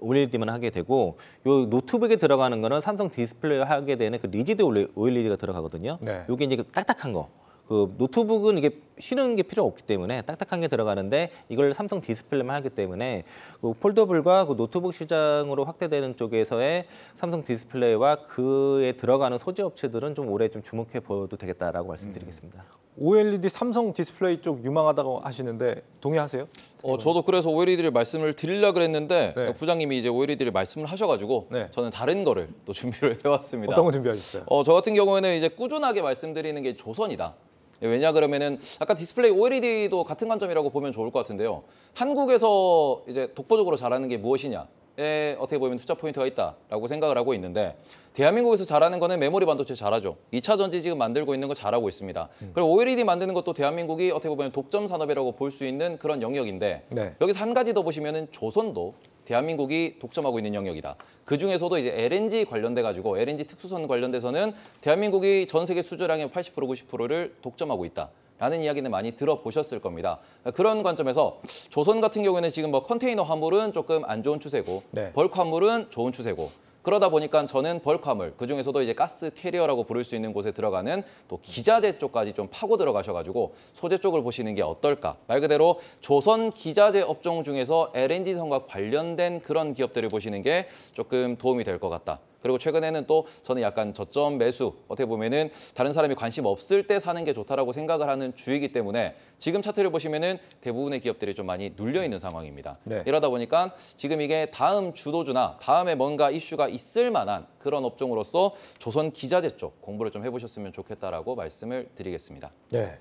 Speaker 2: OLED만 하게 되고 요 노트북에 들어가는 거는 삼성 디스플레이 하게 되는 그 리지드 OLED가 들어가거든요. 네. 요게 이제 그 딱딱한 거. 그 노트북은 이게 쉬는 게 필요 없기 때문에 딱딱한 게 들어가는데 이걸 삼성 디스플레이만 하기 때문에 그 폴더블과 그 노트북 시장으로 확대되는 쪽에서의 삼성 디스플레이와 그에 들어가는 소재 업체들은 좀 올해 좀 주목해 봐도 되겠다라고 말씀드리겠습니다. 음. OLED 삼성 디스플레이 쪽 유망하다고 하시는데 동의하세요? 어, 저도 그래서
Speaker 3: OLED를 말씀을 드리려 그랬는데 네. 그러니까 부장님이 이제 OLED를 말씀을 하셔가지고 네. 저는 다른 거를 또 준비를 해왔습니다. 어떤 거 준비하셨어요? 어, 저 같은 경우에는 이제 꾸준하게 말씀드리는 게 조선이다. 예, 왜냐 그러면은 아까 디스플레이 OLED도 같은 관점이라고 보면 좋을 것 같은데요. 한국에서 이제 독보적으로 잘하는 게 무엇이냐? 에 어떻게 보면 투자 포인트가 있다라고 생각을 하고 있는데 대한민국에서 잘하는 거는 메모리 반도체 잘하죠. 2차 전지 지금 만들고 있는 거 잘하고 있습니다. 음. 그리고 OLED 만드는 것도 대한민국이 어떻게 보면 독점 산업이라고 볼 수 있는 그런 영역인데 네. 여기서 한 가지 더 보시면은 조선도 대한민국이 독점하고 있는 영역이다. 그 중에서도 이제 LNG 관련돼 가지고 LNG 특수선 관련돼서는 대한민국이 전 세계 수주량의 80% 90%를 독점하고 있다. 라는 이야기는 많이 들어보셨을 겁니다. 그런 관점에서 조선 같은 경우에는 지금 뭐 컨테이너 화물은 조금 안 좋은 추세고 네. 벌크 화물은 좋은 추세고 그러다 보니까 저는 벌크화물 그중에서도 이제 가스 캐리어라고 부를 수 있는 곳에 들어가는 또 기자재 쪽까지 좀 파고 들어가셔가지고 소재 쪽을 보시는 게 어떨까 말 그대로 조선 기자재 업종 중에서 LNG선과 관련된 그런 기업들을 보시는 게 조금 도움이 될 것 같다 그리고 최근에는 또 저는 약간 저점 매수 어떻게 보면은 다른 사람이 관심 없을 때 사는 게 좋다라고 생각을 하는 주이기 때문에 지금 차트를 보시면은 대부분의 기업들이 좀 많이 눌려 있는 상황입니다. 네. 이러다 보니까 지금 이게 다음 주도주나 다음에 뭔가 이슈가 있을 만한 그런 업종으로서 조선 기자재 쪽 공부를 좀 해보셨으면 좋겠다라고 말씀을 드리겠습니다.
Speaker 1: 네.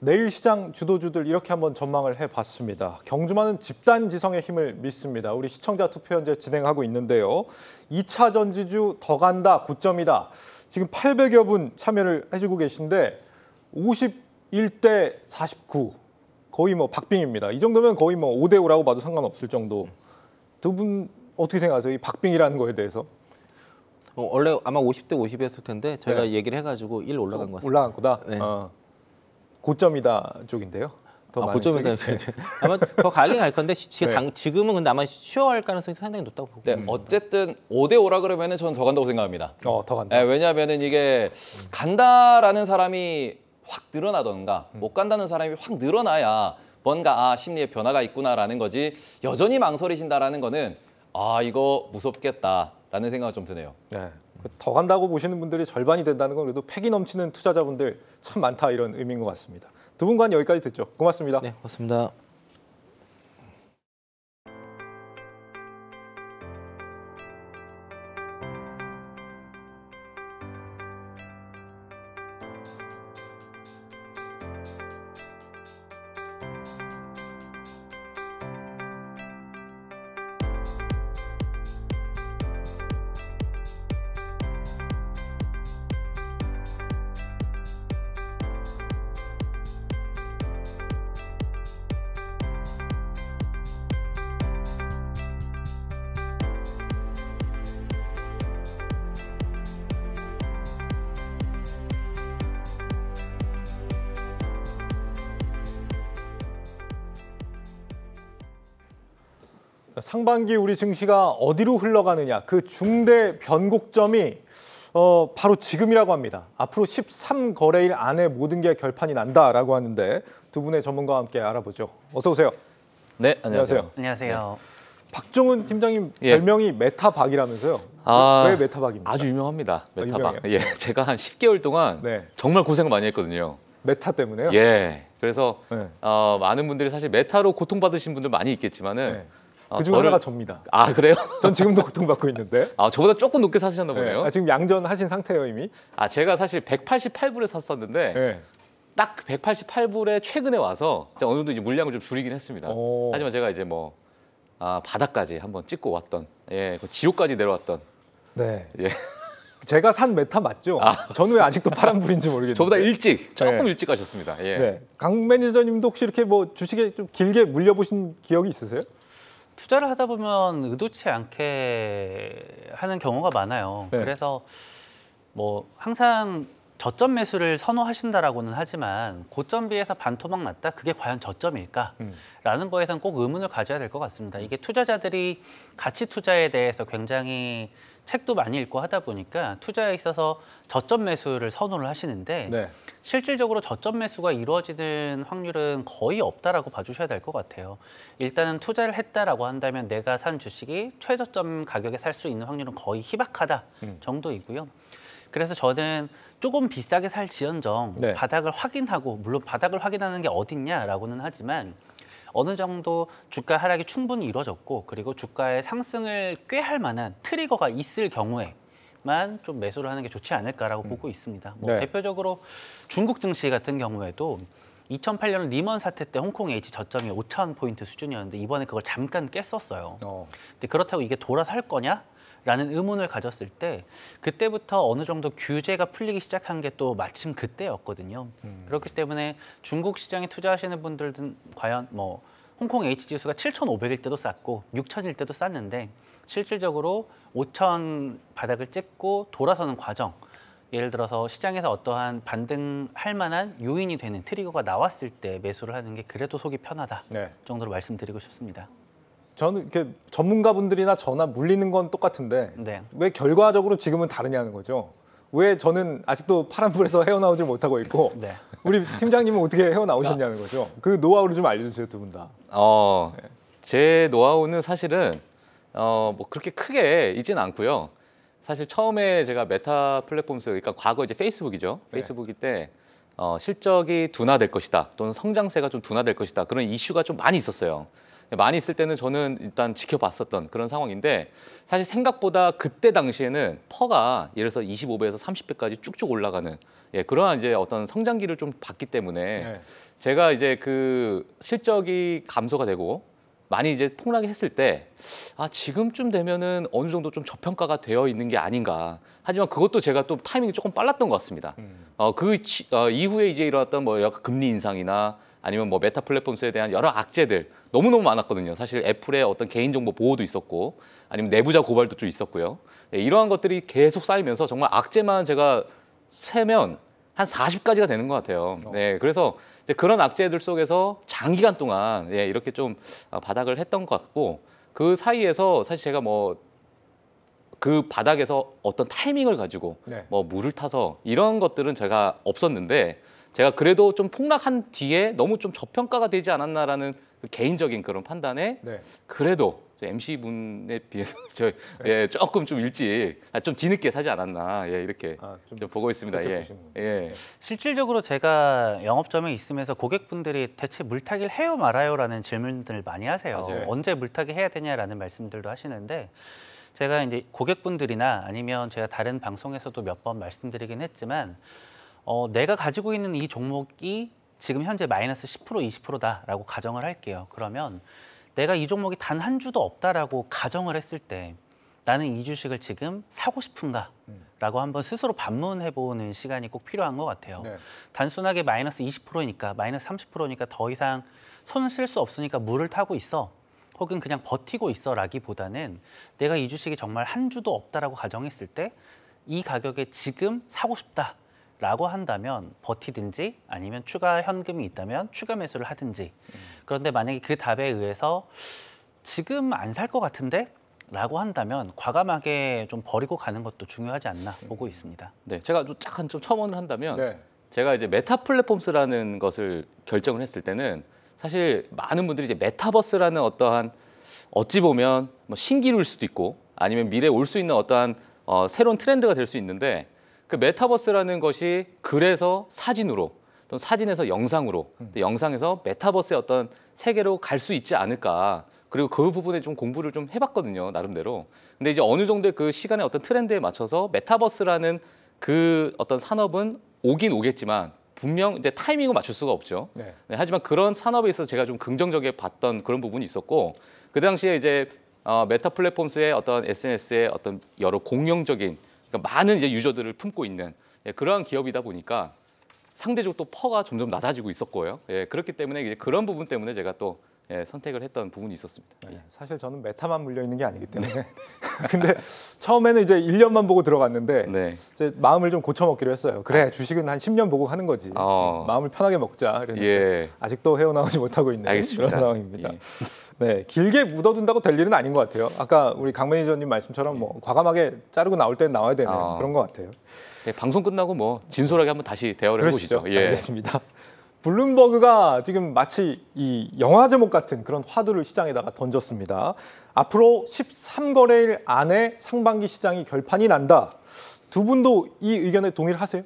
Speaker 1: 내일 시장 주도주들 이렇게 한번 전망을 해봤습니다. 경주만은 집단 지성의 힘을 믿습니다. 우리 시청자 투표 현재 진행하고 있는데요. 2차 전지주 더 간다 9점이다. 지금 800여 분 참여를 해주고 계신데 51대 49 거의 뭐 박빙입니다. 이 정도면 거의 뭐 5대 5라고 봐도 상관없을 정도. 두 분 어떻게 생각하세요? 이 박빙이라는 거에 대해서?
Speaker 2: 어, 원래 아마 50대 50이었을 텐데 저희가 네. 얘기를 해가지고 1 올라간 것 같습니다.
Speaker 1: 올라간 거다. 네. 어. 고점이다 쪽인데요.
Speaker 3: 더 아, 고점이다. 네.
Speaker 2: 아마 더 가긴 갈 건데 네. 지금은
Speaker 3: 근데 아마 쉬어할 가능성이 상당히 높다고 보고. 네, 있습니다. 어쨌든 5대 5라 그러면은 저는 더 간다고 생각합니다. 어, 더 간다. 네, 왜냐하면은 이게 간다라는 사람이 확 늘어나던가 음. 못 간다는 사람이 확 늘어나야 뭔가 아 심리에 변화가 있구나라는 거지 여전히 망설이신다라는 거는 아 이거 무섭겠다라는 생각이 좀 드네요. 네.
Speaker 1: 그 더 간다고 보시는 분들이 절반이 된다는 건 그래도 패기 넘치는 투자자분들 참 많다 이런 의미인 것 같습니다. 두 분과는 여기까지 듣죠. 고맙습니다. 네, 고맙습니다. 상반기 우리 증시가 어디로 흘러가느냐 그 중대 변곡점이 어, 바로 지금이라고 합니다. 앞으로 13거래일 안에 모든 게 결판이 난다라고 하는데 두 분의 전문가와 함께 알아보죠. 어서 오세요. 네, 안녕하세요. 안녕하세요. 네. 박종훈 팀장님 예. 별명이 메타박이라면서요? 아, 왜 메타박입니까?
Speaker 4: 아주 유명합니다. 아, 메타박. 아, 예, 제가 한 10개월 동안 네. 정말 고생 많이 했거든요.
Speaker 1: 메타 때문에요? 예. 그래서 네.
Speaker 4: 어, 많은 분들이 사실 메타로 고통받으신 분들 많이 있겠지만은 네.
Speaker 5: 아, 그중 어, 하나가 접니다. 아 그래요? 전 지금도
Speaker 4: 고통받고 있는데. 아 저보다 조금 높게 사셨나 시 보네요. 네. 아,
Speaker 1: 지금 양전 하신 상태예요 이미.
Speaker 4: 아 제가 사실 188불에 샀었는데 네. 딱 188불에 최근에 와서 어느 정도 이제 물량을 좀 줄이긴 했습니다. 오. 하지만 제가 이제 뭐 아, 바닥까지 한번 찍고 왔던 예, 그 지옥까지 내려왔던. 네. 예.
Speaker 1: 제가 산 메타 맞죠? 아, 저는 왜 아직도 파란불인지 모르겠는데. 저보다 일찍, 조금 네. 일찍 가셨습니다. 예. 네. 강 매니저님도 혹시 이렇게 뭐 주식에 좀 길게 물려보신 기억이 있으세요?
Speaker 5: 투자를 하다 보면 의도치 않게 하는 경우가 많아요. 네. 그래서 뭐 항상 저점 매수를 선호하신다라고는 하지만 고점 비해서 반토막 났다 그게 과연 저점일까라는 음. 거에선 꼭 의문을 가져야 될 것 같습니다. 이게 투자자들이 가치 투자에 대해서 굉장히 책도 많이 읽고 하다 보니까 투자에 있어서 저점 매수를 선호를 하시는데 네. 실질적으로 저점 매수가 이루어지는 확률은 거의 없다라고 봐주셔야 될 것 같아요. 일단은 투자를 했다라고 한다면 내가 산 주식이 최저점 가격에 살 수 있는 확률은 거의 희박하다 음. 정도이고요. 그래서 저는 조금 비싸게 살 지연정 네. 바닥을 확인하고 물론 바닥을 확인하는 게 어딨냐라고는 하지만 어느 정도 주가 하락이 충분히 이루어졌고 그리고 주가의 상승을 꾀할 만한 트리거가 있을 경우에 만좀 매수를 하는 게 좋지 않을까라고 음. 보고 있습니다. 뭐 네. 대표적으로 중국 증시 같은 경우에도 2008년 리먼 사태 때 홍콩 H 저점이 5천 포인트 수준이었는데 이번에 그걸 잠깐 깼었어요. 어. 근데 그렇다고 이게 돌아설 거냐? 라는 의문을 가졌을 때 그때부터 어느 정도 규제가 풀리기 시작한 게 또 마침 그때였거든요. 음. 그렇기 때문에 중국 시장에 투자하시는 분들은 과연 뭐 홍콩 H 지수가 7,500일 때도 쌌고 6,000일 때도 쌌는데 실질적으로 5천 바닥을 찍고 돌아서는 과정 예를 들어서 시장에서 어떠한 반등할 만한 요인이 되는 트리거가 나왔을 때 매수를 하는 게 그래도 속이 편하다 네. 정도로 말씀드리고 싶습니다. 저는 이렇게 전문가분들이나 저나 물리는 건 똑같은데 네. 왜
Speaker 1: 결과적으로 지금은 다르냐는 거죠. 왜 저는 아직도 파란불에서 헤어나오지 못하고 있고 네. 우리 팀장님은 어떻게 헤어나오셨냐는 아. 거죠. 그 노하우를 좀 알려주세요 두 분 다.
Speaker 4: 어, 제 노하우는 사실은 어, 뭐 그렇게 크게 있지는 않고요. 사실 처음에 제가 메타 플랫폼 에서 그러니까 과거 이제 페이스북이죠. 네. 페이스북이 때 어, 실적이 둔화될 것이다 또는 성장세가 좀 둔화될 것이다 그런 이슈가 좀 많이 있었어요. 많이 있을 때는 저는 일단 지켜봤었던 그런 상황인데 사실 생각보다 그때 당시에는 퍼가 예를 들어서 25배에서 30배까지 쭉쭉 올라가는 예, 그러한 이제 어떤 성장기를 좀 봤기 때문에 네. 제가 이제 그 실적이 감소가 되고 많이 이제 폭락했을 때 아, 지금쯤 되면은 어느 정도 좀 저평가가 되어 있는 게 아닌가. 하지만 그것도 제가 또 타이밍이 조금 빨랐던 것 같습니다. 음. 어, 그 치, 어, 이후에 이제 일어났던 뭐 약간 금리 인상이나 아니면 뭐 메타 플랫폼스에 대한 여러 악재들 너무너무 많았거든요. 사실 애플의 어떤 개인정보 보호도 있었고 아니면 내부자 고발도 좀 있었고요. 네, 이러한 것들이 계속 쌓이면서 정말 악재만 제가 세면 한 40가지가 되는 것 같아요. 어. 네, 그래서 근데 그런 악재들 속에서 장기간 동안 예, 이렇게 좀 어, 바닥을 했던 것 같고 그 사이에서 사실 제가 뭐 그 바닥에서 어떤 타이밍을 가지고 네. 뭐 물을 타서 이런 것들은 제가 없었는데 제가 그래도 좀 폭락한 뒤에 너무 좀 저평가가 되지 않았나라는 그 개인적인 그런 판단에 네. 그래도 MC 분에 비해서 저 예, 네. 예, 조금 좀 일찍 아, 좀 뒤늦게 사지 않았나 예, 이렇게 아, 좀, 좀, 보고 있습니다. 예. 예. 네.
Speaker 5: 실질적으로 제가 영업점에 있으면서 고객분들이 대체 물타기를 해요 말아요라는 질문들을 많이 하세요. 맞아요. 네. 언제 물타기 해야 되냐라는 말씀들도 하시는데 제가 이제 고객분들이나 아니면 제가 다른 방송에서도 몇 번 말씀드리긴 했지만 어, 내가 가지고 있는 이 종목이 지금 현재 마이너스 10% 20%다라고 가정을 할게요. 그러면 내가 이 종목이 단 한 주도 없다라고 가정을 했을 때 나는 이 주식을 지금 사고 싶은가? 라고 한번 스스로 반문해 보는 시간이 꼭 필요한 것 같아요. 네. 단순하게 마이너스 20%니까 마이너스 30%니까 더 이상 손을 쓸 수 없으니까 물을 타고 있어. 혹은 그냥 버티고 있어라기보다는 내가 이 주식이 정말 한 주도 없다라고 가정했을 때 이 가격에 지금 사고 싶다. 라고 한다면 버티든지 아니면 추가 현금이 있다면 추가 매수를 하든지 음. 그런데 만약에 그 답에 의해서 지금 안 살 것 같은데 라고 한다면 과감하게 좀 버리고 가는 것도 중요하지 않나 보고 있습니다. 네, 제가 약간 좀 첨언을 한다면 네.
Speaker 4: 제가 이제 메타 플랫폼스라는 것을 결정을 했을 때는 사실 많은 분들이 이제 메타버스라는 어떠한 어찌 보면 뭐 신기루일 수도 있고 아니면 미래에 올 수 있는 어떠한 어, 새로운 트렌드가 될 수 있는데 그 메타버스라는 것이 그래서 사진으로 또 사진에서 영상으로 음. 영상에서 메타버스의 어떤 세계로 갈 수 있지 않을까 그리고 그 부분에 좀 공부를 좀 해봤거든요 나름대로 근데 이제 어느 정도 의그 시간의 어떤 트렌드에 맞춰서 메타버스라는 그 어떤 산업은 오긴 오겠지만 분명 이제 타이밍을 맞출 수가 없죠 네. 네, 하지만 그런 산업에 있어서 제가 좀 긍정적에 봤던 그런 부분이 있었고 그 당시에 이제 어, 메타 플랫폼스의 어떤 SNS의 어떤 여러 공용적인 그러니까 많은 이제 유저들을 품고 있는 예, 그러한 기업이다 보니까 상대적으로 또 퍼가 점점 낮아지고 있었고요. 예, 그렇기 때문에 이제 그런 부분 때문에 제가 또 예, 선택을 했던 부분이 있었습니다. 네, 예.
Speaker 1: 사실 저는 메타만 물려 있는 게 아니기 때문에. 근데 처음에는 이제 1년만 보고 들어갔는데 네. 이제 마음을 좀 고쳐 먹기로 했어요. 그래 아. 주식은 한 10년 보고 하는 거지. 어. 마음을 편하게 먹자. 예. 아직도 헤어나오지 못하고 있는 알겠습니다. 그런 상황입니다. 예. 네, 길게 묻어둔다고 될 일은 아닌 것 같아요. 아까 우리 강 매니저님 말씀처럼 뭐 예. 과감하게 자르고 나올 때는 나와야 되는 어. 그런 것 같아요. 네, 방송 끝나고 뭐 진솔하게 한번 다시 대화를 그러시죠. 해보시죠. 예. 알겠습니다. 블룸버그가 지금 마치 이 영화 제목 같은 그런 화두를 시장에다가 던졌습니다. 앞으로 13거래일 안에 상반기 시장이 결판이 난다. 두 분도 이 의견에 동의를 하세요?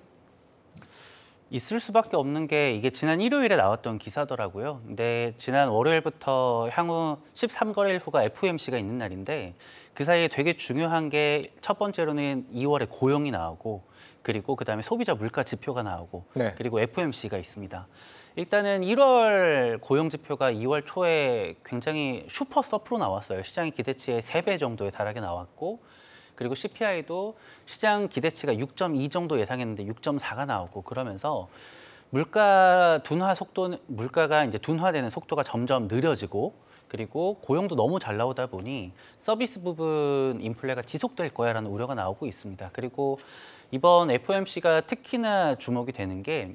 Speaker 5: 있을 수밖에 없는 게 이게 지난 일요일에 나왔던 기사더라고요. 근데 지난 월요일부터 향후 13거래일 후가 FOMC가 있는 날인데 그 사이에 되게 중요한 게 첫 번째로는 2월에 고용이 나오고 그리고 그다음에 소비자 물가 지표가 나오고 네. 그리고 FOMC가 있습니다. 일단은 1월 고용 지표가 2월 초에 굉장히 슈퍼 서프로 나왔어요. 시장의 기대치의 3배 정도에 달하게 나왔고 그리고 CPI도 시장 기대치가 6.2 정도 예상했는데 6.4가 나오고 그러면서 물가 둔화 속도 물가가 이제 둔화되는 속도가 점점 느려지고 그리고 고용도 너무 잘 나오다 보니 서비스 부분 인플레가 지속될 거야라는 우려가 나오고 있습니다. 그리고 이번 FOMC가 특히나 주목이 되는 게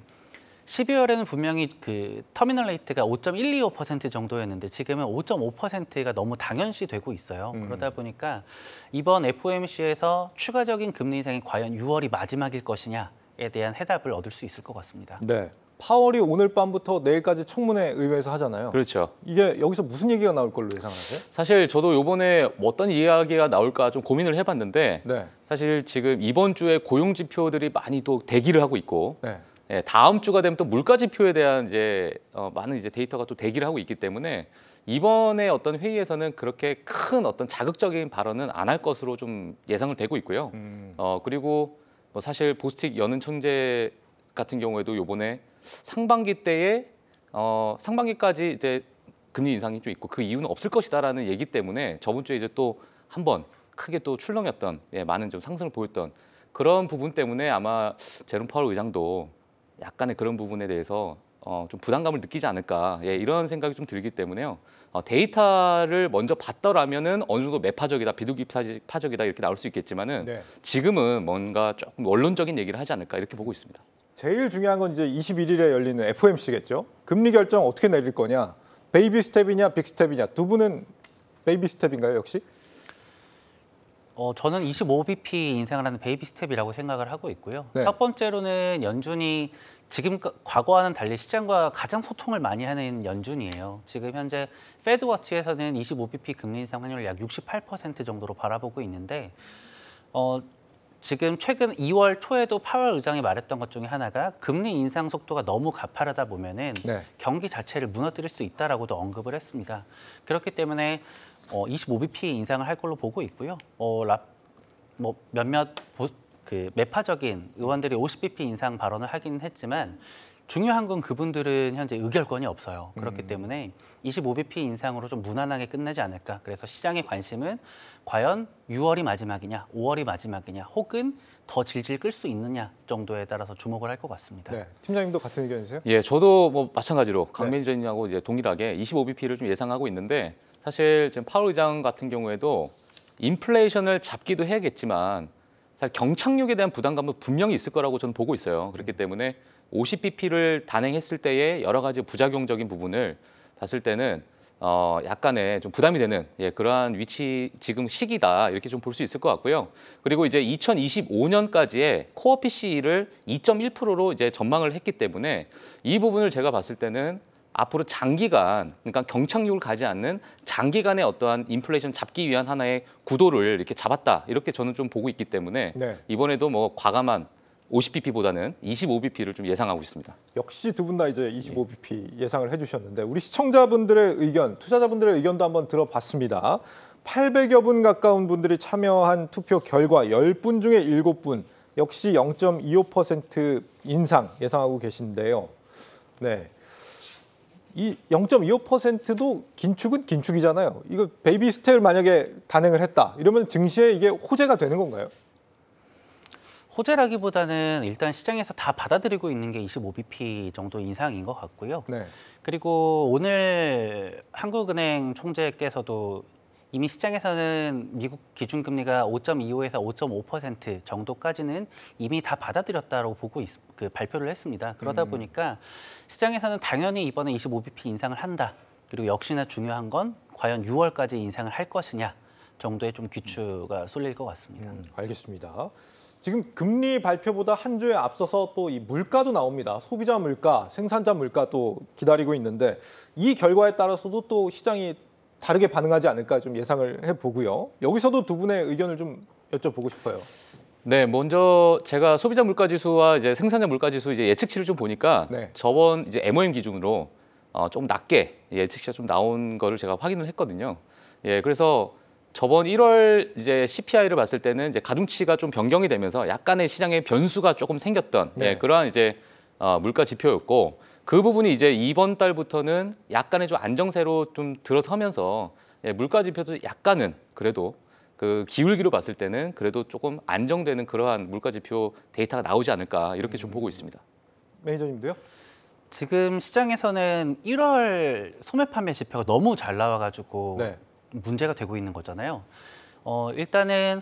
Speaker 5: 12월에는 분명히 그 터미널 레이트가 5.125% 정도였는데 지금은 5.5%가 너무 당연시 되고 있어요. 음. 그러다 보니까 이번 FOMC에서 추가적인 금리 인상이 과연 6월이 마지막일 것이냐에 대한 해답을 얻을 수 있을 것 같습니다. 네. 파월이 오늘 밤부터 내일까지 청문회 의회에서 하잖아요. 그렇죠. 이게 여기서 무슨 얘기가 나올 걸로 예상하세요? 사실
Speaker 4: 저도 요번에 어떤 이야기가 나올까 좀 고민을 해봤는데 네. 사실 지금 이번 주에 고용 지표들이 많이 또 대기를 하고 있고 네. 예, 다음 주가 되면 또 물가 지표에 대한 이제 어, 많은 이제 데이터가 또 대기를 하고 있기 때문에 이번에 어떤 회의에서는 그렇게 큰 어떤 자극적인 발언은 안 할 것으로 좀 예상을 되고 있고요. 음. 어 그리고 뭐 사실 보스틱 연은 천재 같은 경우에도 요번에 상반기 때에 어, 상반기까지 이제 금리 인상이 좀 있고 그 이유는 없을 것이다라는 얘기 때문에 저번 주에 이제 또 한 번 크게 또 출렁였던 예, 많은 좀 상승을 보였던 그런 부분 때문에 아마 제롬 파월 의장도 약간의 그런 부분에 대해서 어, 좀 부담감을 느끼지 않을까 예, 이런 생각이 좀 들기 때문에요. 어, 데이터를 먼저 봤더라면은 어느 정도 매파적이다, 비둘기 파적이다 이렇게 나올 수 있겠지만은 네. 지금은 뭔가 조금 원론적인 얘기를 하지 않을까 이렇게 보고 있습니다.
Speaker 1: 제일 중요한 건 이제 21일에 열리는 FOMC겠죠. 금리 결정 어떻게 내릴 거냐. 베이비 스텝이냐 빅 스텝이냐. 두 분은 베이비 스텝인가요, 역시?
Speaker 5: 어, 저는 25BP 인생을 하는 베이비 스텝이라고 생각을 하고 있고요. 네. 첫 번째로는 연준이 지금 그 과거와는 달리 시장과 가장 소통을 많이 하는 연준이에요. 지금 현재 페드워치에서는 25BP 금리 인상 환율을 약 68% 정도로 바라보고 있는데 어, 지금 최근 2월 초에도 파월 의장이 말했던 것 중에 하나가 금리 인상 속도가 너무 가파르다 보면은 네. 경기 자체를 무너뜨릴 수 있다라고도 언급을 했습니다. 그렇기 때문에 어, 25bp 인상을 할 걸로 보고 있고요. 어, 뭐 몇몇 보, 그 매파적인 의원들이 50bp 인상 발언을 하긴 했지만 중요한 건 그분들은 현재 의결권이 없어요. 그렇기 음. 때문에 25bp 인상으로 좀 무난하게 끝나지 않을까. 그래서 시장의 관심은 과연 6월이 마지막이냐, 5월이 마지막이냐, 혹은 더 질질 끌 수 있느냐 정도에 따라서 주목을 할 것 같습니다. 네, 팀장님도 같은 의견이세요?
Speaker 1: 예, 저도
Speaker 4: 뭐 마찬가지로 강민전이하고 네. 이제 동일하게 25bp를 좀 예상하고 있는데 사실 지금 파월 의장 같은 경우에도 인플레이션을 잡기도 해야겠지만 경착륙에 대한 부담감은 분명히 있을 거라고 저는 보고 있어요. 그렇기 음. 때문에 50pp를 단행했을 때의 여러 가지 부작용적인 부분을 봤을 때는 어, 약간의 좀 부담이 되는 예, 그러한 위치 지금 시기다 이렇게 좀 볼 수 있을 것 같고요. 그리고 이제 2025년까지의 코어 PC를 2.1%로 이제 전망을 했기 때문에 이 부분을 제가 봤을 때는 앞으로 장기간 그러니까 경착률 가지 않는 장기간의 어떠한 인플레이션 잡기 위한 하나의 구도를 이렇게 잡았다 이렇게 저는 좀 보고 있기 때문에 네. 이번에도 뭐 과감한 50bp보다는 25bp를 좀 예상하고 있습니다.
Speaker 1: 역시 두 분 다 이제 25bp 예. 예상을 해주셨는데 우리 시청자분들의 의견, 투자자분들의 의견도 한번 들어봤습니다. 800여 분 가까운 분들이 참여한 투표 결과 10분 중에 7분 역시 0.25% 인상 예상하고 계신데요. 네. 이 0.25%도 긴축은 긴축이잖아요. 이거 베이비 스텝을 만약에 단행을 했다. 이러면 증시에 이게 호재가 되는 건가요?
Speaker 5: 호재라기보다는 일단 시장에서 다 받아들이고 있는 게 25bp 정도 인상인 것 같고요. 네. 그리고 오늘 한국은행 총재께서도 이미 시장에서는 미국 기준금리가 5.25에서 5.5% 정도까지는 이미 다 받아들였다고 보고 있, 그 발표를 했습니다. 그러다 음. 보니까 시장에서는 당연히 이번에 25bp 인상을 한다. 그리고 역시나 중요한 건 과연 6월까지 인상을 할 것이냐 정도의 좀 귀추가 쏠릴 것 같습니다. 음, 알겠습니다. 지금
Speaker 1: 금리 발표보다 한 주에 앞서서 또 이 물가도 나옵니다. 소비자 물가, 생산자 물가 또 기다리고 있는데 이 결과에 따라서도 또 시장이 다르게 반응하지 않을까 좀 예상을 해보고요. 여기서도 두 분의 의견을 좀 여쭤보고 싶어요.
Speaker 4: 네, 먼저 제가 소비자 물가 지수와 이제 생산자 물가 지수 이제 예측치를 좀 보니까 네. 저번 이제 MOM 기준으로 어, 좀 낮게 예측치가 좀 나온 거를 제가 확인을 했거든요. 예, 그래서 저번 1월 이제 CPI를 봤을 때는 이제 가중치가 좀 변경이 되면서 약간의 시장의 변수가 조금 생겼던 예, 네. 예, 그러한 이제 어, 물가 지표였고 그 부분이 이제 이번 달부터는 약간의 좀 안정세로 좀 들어서면서 예, 물가 지표도 약간은 그래도 그 기울기로 봤을 때는 그래도 조금 안정되는 그러한 물가 지표 데이터가 나오지 않을까 이렇게 좀 음. 보고 있습니다.
Speaker 5: 매니저님도요? 지금 시장에서는 1월 소매 판매 지표가 너무 잘 나와가지고 네. 문제가 되고 있는 거잖아요. 어, 일단은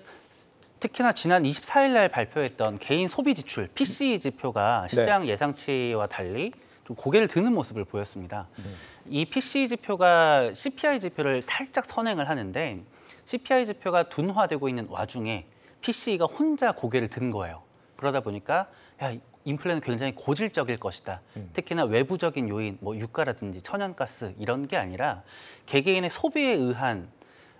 Speaker 5: 특히나 지난 24일 날 발표했던 개인 소비 지출 PCE 음. 지표가 시장 네. 예상치와 달리 좀 고개를 드는 모습을 보였습니다. 네. 이 p c e 지표가 CPI 지표를 살짝 선행을 하는데 CPI 지표가 둔화되고 있는 와중에 p c 가 혼자 고개를 든 거예요. 그러다 보니까 야 인플레는 굉장히 고질적일 것이다. 음. 특히나 외부적인 요인, 뭐 유가라든지 천연가스 이런 게 아니라 개개인의 소비에 의한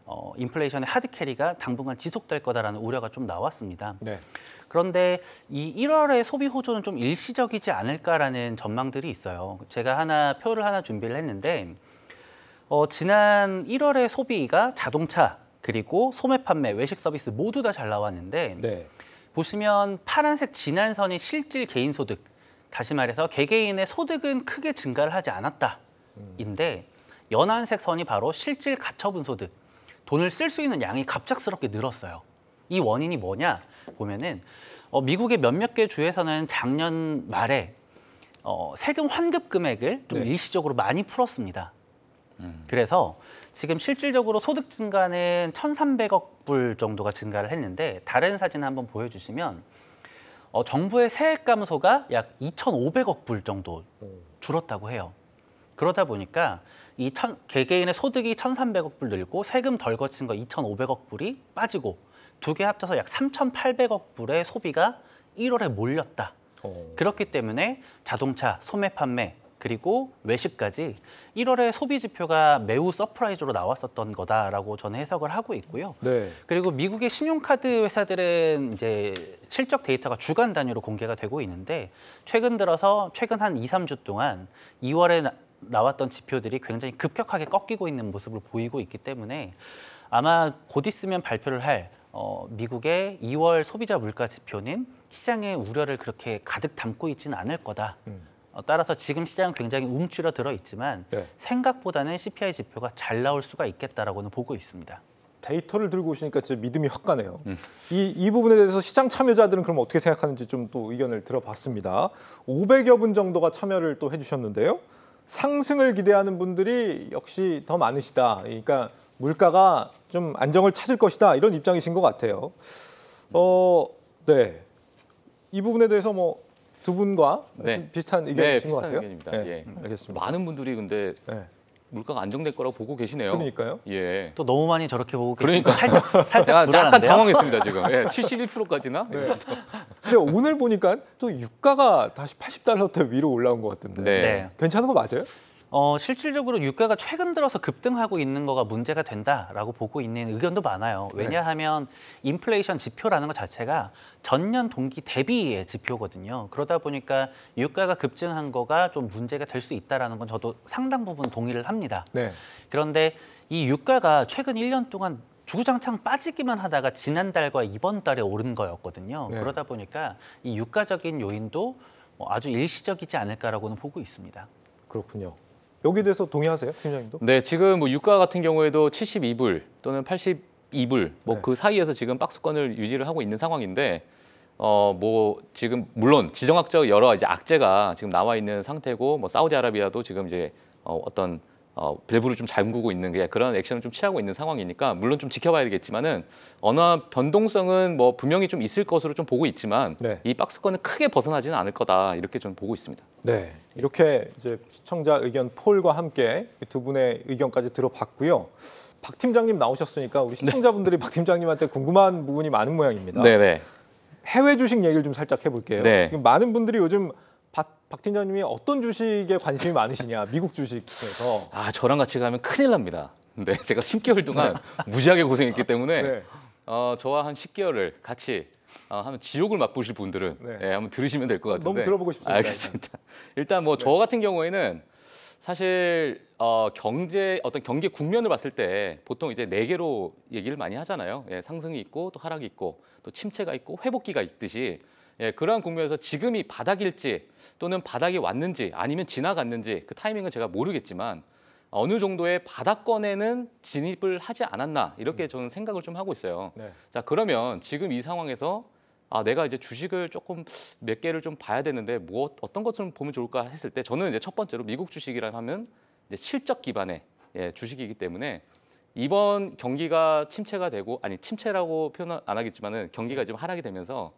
Speaker 5: 어, 인플레이션의 하드캐리가 당분간 지속될 거다라는 우려가 좀 나왔습니다. 네. 그런데 이 1월의 소비 호조는 좀 일시적이지 않을까라는 전망들이 있어요. 제가 하나 표를 하나 준비를 했는데 어, 지난 1월의 소비가 자동차 그리고 소매 판매, 외식 서비스 모두 다 잘 나왔는데 네. 보시면 파란색 진한 선이 실질 개인 소득, 다시 말해서 개개인의 소득은 크게 증가를 하지 않았다인데 연한색 선이 바로 실질 가처분 소득, 돈을 쓸 수 있는 양이 갑작스럽게 늘었어요. 이 원인이 뭐냐 보면은 어, 미국의 몇몇 개 주에서는 작년 말에 어, 세금 환급 금액을 좀 네. 일시적으로 많이 풀었습니다. 그래서 지금 실질적으로 소득 증가는 1,300억 불 정도가 증가를 했는데 다른 사진 한번 보여주시면 어, 정부의 세액 감소가 약 2,500억 불 정도 줄었다고 해요. 그러다 보니까 이 천, 개개인의 소득이 1,300억 불 늘고 세금 덜 거친 거 2,500억 불이 빠지고 두 개 합쳐서 약 3,800억 불의 소비가 1월에 몰렸다. 어. 그렇기 때문에 자동차, 소매 판매, 그리고 외식까지 1월에 소비 지표가 매우 서프라이즈로 나왔었던 거다라고 저는 해석을 하고 있고요. 네. 그리고 미국의 신용카드 회사들은 이제 실적 데이터가 주간 단위로 공개가 되고 있는데 최근 들어서 최근 한 2, 3주 동안 2월에 나, 나왔던 지표들이 굉장히 급격하게 꺾이고 있는 모습을 보이고 있기 때문에 아마 곧 있으면 발표를 할 어, 미국의 2월 소비자 물가 지표는 시장의 우려를 그렇게 가득 담고 있지는 않을 거다. 음. 어, 따라서 지금 시장은 굉장히 움츠러들어 있지만 네. 생각보다는 CPI 지표가 잘 나올 수가 있겠다라고는 보고 있습니다. 데이터를 들고 오시니까 진짜 믿음이 확 가네요. 음. 이, 이 부분에 대해서 시장 참여자들은 그럼 어떻게
Speaker 1: 생각하는지 좀 또 의견을 들어봤습니다. 500여 분 정도가 참여를 또 해주셨는데요. 상승을 기대하는 분들이 역시 더 많으시다. 그러니까 물가가 좀 안정을 찾을 것이다. 이런 입장이신 것 같아요. 어, 네. 이 부분에 대해서 뭐두 분과 네. 비슷한 네, 의견이신 것비슷 같아요. 의견입니다. 네,
Speaker 4: 예. 알겠습니다. 많은 분들이 근데 네. 물가가 안정될 거라고 보고 계시네요. 그러니까요. 예.
Speaker 5: 또 너무 많이 저렇게 보고 계시니 그러니까. 살짝 살짝 약간 당황했습니다 지금. 예,
Speaker 1: 71%까지나. 네. 근데 오늘 보니까 또 유가가 다시 80달러대 위로 올라온 것 같은데 네. 괜찮은 거
Speaker 5: 맞아요? 어, 실질적으로 유가가 최근 들어서 급등하고 있는 거가 문제가 된다라고 보고 있는 의견도 많아요. 네. 왜냐하면 네. 인플레이션 지표라는 것 자체가 전년 동기 대비의 지표거든요. 그러다 보니까 유가가 급증한 거가 좀 문제가 될 수 있다라는 건 저도 상당 부분 동의를 합니다. 네. 그런데 이 유가가 최근 1년 동안 주구장창 빠지기만 하다가 지난달과 이번 달에 오른 거였거든요. 네. 그러다 보니까 이 유가적인 요인도 뭐 아주 일시적이지 않을까라고는 보고 있습니다. 그렇군요. 여기에 대해서 동의하세요, 팀장님도?
Speaker 4: 네, 지금 뭐 유가 같은 경우에도 72불 또는 82불 뭐그 네. 그 사이에서 지금 박스권을 유지를 하고 있는 상황인데 어 뭐 지금 물론 지정학적 여러 이제 악재가 지금 나와 있는 상태고 뭐 사우디아라비아도 지금 이제 어, 어떤 어, 밸브를 좀 잠그고 있는 게 그런 액션을 좀 취하고 있는 상황이니까 물론 좀 지켜봐야 되겠지만은 언어 변동성은 뭐 분명히 좀 있을 것으로 좀 보고 있지만 네. 이 박스권은 크게 벗어나지는 않을 거다 이렇게 좀 보고 있습니다.
Speaker 1: 네, 이렇게 이제 시청자 의견 폴과 함께 두 분의 의견까지 들어봤고요. 박 팀장님 나오셨으니까 우리 네. 시청자분들이 네. 박 팀장님한테 궁금한 부분이 많은 모양입니다. 네네. 네. 해외 주식 얘기를 좀 살짝 해볼게요. 네. 지금 많은 분들이 요즘 박 팀장님이 어떤 주식에 관심이 많으시냐 미국 주식에서 아 저랑 같이 가면 큰일 납니다. 네, 제가 10개월 동안 네.
Speaker 4: 무지하게 고생했기 때문에 어, 저와 한 10개월을 같이 어, 하면 지옥을 맛보실 분들은 네. 예, 한번 들으시면 될 것 같은데. 너무 들어보고 싶습니다. 알겠습니다. 일단 뭐저 네. 같은 경우에는 사실 어, 경제 어떤 경제 국면을 봤을 때 보통 이제 네 개로 얘기를 많이 하잖아요. 예, 상승이 있고 또 하락이 있고 또 침체가 있고 회복기가 있듯이 예, 그러한 국면에서 지금이 바닥일지 또는 바닥이 왔는지 아니면 지나갔는지 그 타이밍은 제가 모르겠지만 어느 정도의 바닥권에는 진입을 하지 않았나 이렇게 음. 저는 생각을 좀 하고 있어요. 네. 자 그러면 지금 이 상황에서 아 내가 이제 주식을 조금 몇 개를 좀 봐야 되는데 무엇 뭐 어떤 것 좀 보면 좋을까 했을 때 저는 이제 첫 번째로 미국 주식이라 하면 이제 실적 기반의 예, 주식이기 때문에 이번 경기가 침체가 되고 아니 침체라고 표현 안 하겠지만은 경기가 네. 지금 하락이 되면서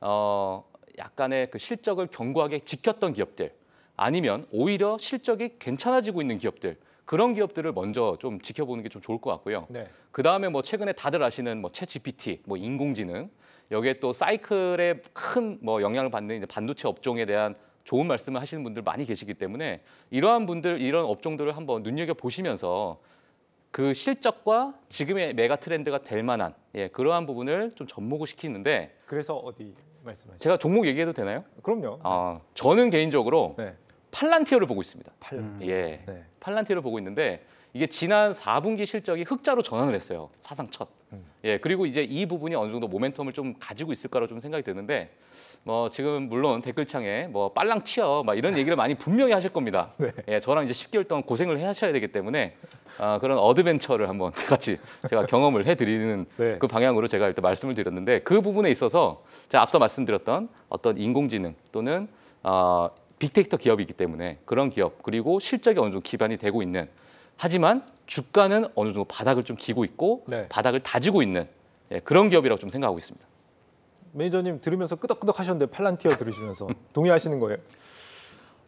Speaker 4: 어 약간의 그 실적을 견고하게 지켰던 기업들 아니면 오히려 실적이 괜찮아지고 있는 기업들 그런 기업들을 먼저 좀 지켜보는 게 좀 좋을 것 같고요. 네. 그 다음에 뭐 최근에 다들 아시는 뭐챗 GPT, 뭐 인공지능 여기에 또 사이클에 큰 뭐 영향을 받는 이제 반도체 업종에 대한 좋은 말씀을 하시는 분들 많이 계시기 때문에 이러한 분들 이런 업종들을 한번 눈여겨 보시면서 그 실적과 지금의 메가 트렌드가 될 만한 예, 그러한 부분을 좀 접목을 시키는데
Speaker 1: 그래서 어디 말씀하세요?
Speaker 4: 제가 종목 얘기해도 되나요? 그럼요. 아, 저는 개인적으로 네. 팔란티어를 보고 있습니다. 팔란 음. 예. 네. 팔란티어를 보고 있는데 이게 지난 4분기 실적이 흑자로 전환을 했어요. 사상 첫. 음. 예, 그리고 이제 이 부분이 어느 정도 모멘텀을 좀 가지고 있을 까라고좀 생각이 드는데 뭐 지금 물론 댓글창에 뭐 빨랑 튀어 막 이런 얘기를 많이 분명히 하실 겁니다. 네. 예, 저랑 이제 10개월 동안 고생을 해 하셔야 되기 때문에 아, 그런 어드벤처를 한번 같이 제가 경험을 해드리는 네. 그 방향으로 제가 일단 말씀을 드렸는데 그 부분에 있어서 제가 앞서 말씀드렸던 어떤 인공지능 또는 어, 빅데이터 기업이기 때문에 그런 기업 그리고 실적이 어느 정도 기반이 되고 있는 하지만 주가는 어느 정도 바닥을 좀 기고 있고 네. 바닥을 다지고 있는 예, 그런 기업이라고 좀 생각하고 있습니다.
Speaker 1: 매니저님 들으면서 끄덕끄덕
Speaker 5: 하셨는데 팔란티어 들으시면서 동의하시는 거예요?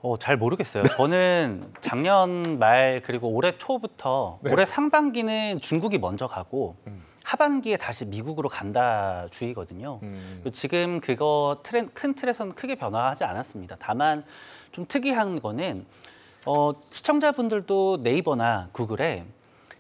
Speaker 5: 어, 잘 모르겠어요. 저는 작년 말 그리고 올해 초부터 네. 올해 상반기는 중국이 먼저 가고 음. 하반기에 다시 미국으로 간다 주의거든요. 음. 지금 그거 트렌, 큰 틀에서는 크게 변화하지 않았습니다. 다만 좀 특이한 거는 어, 시청자분들도 네이버나 구글에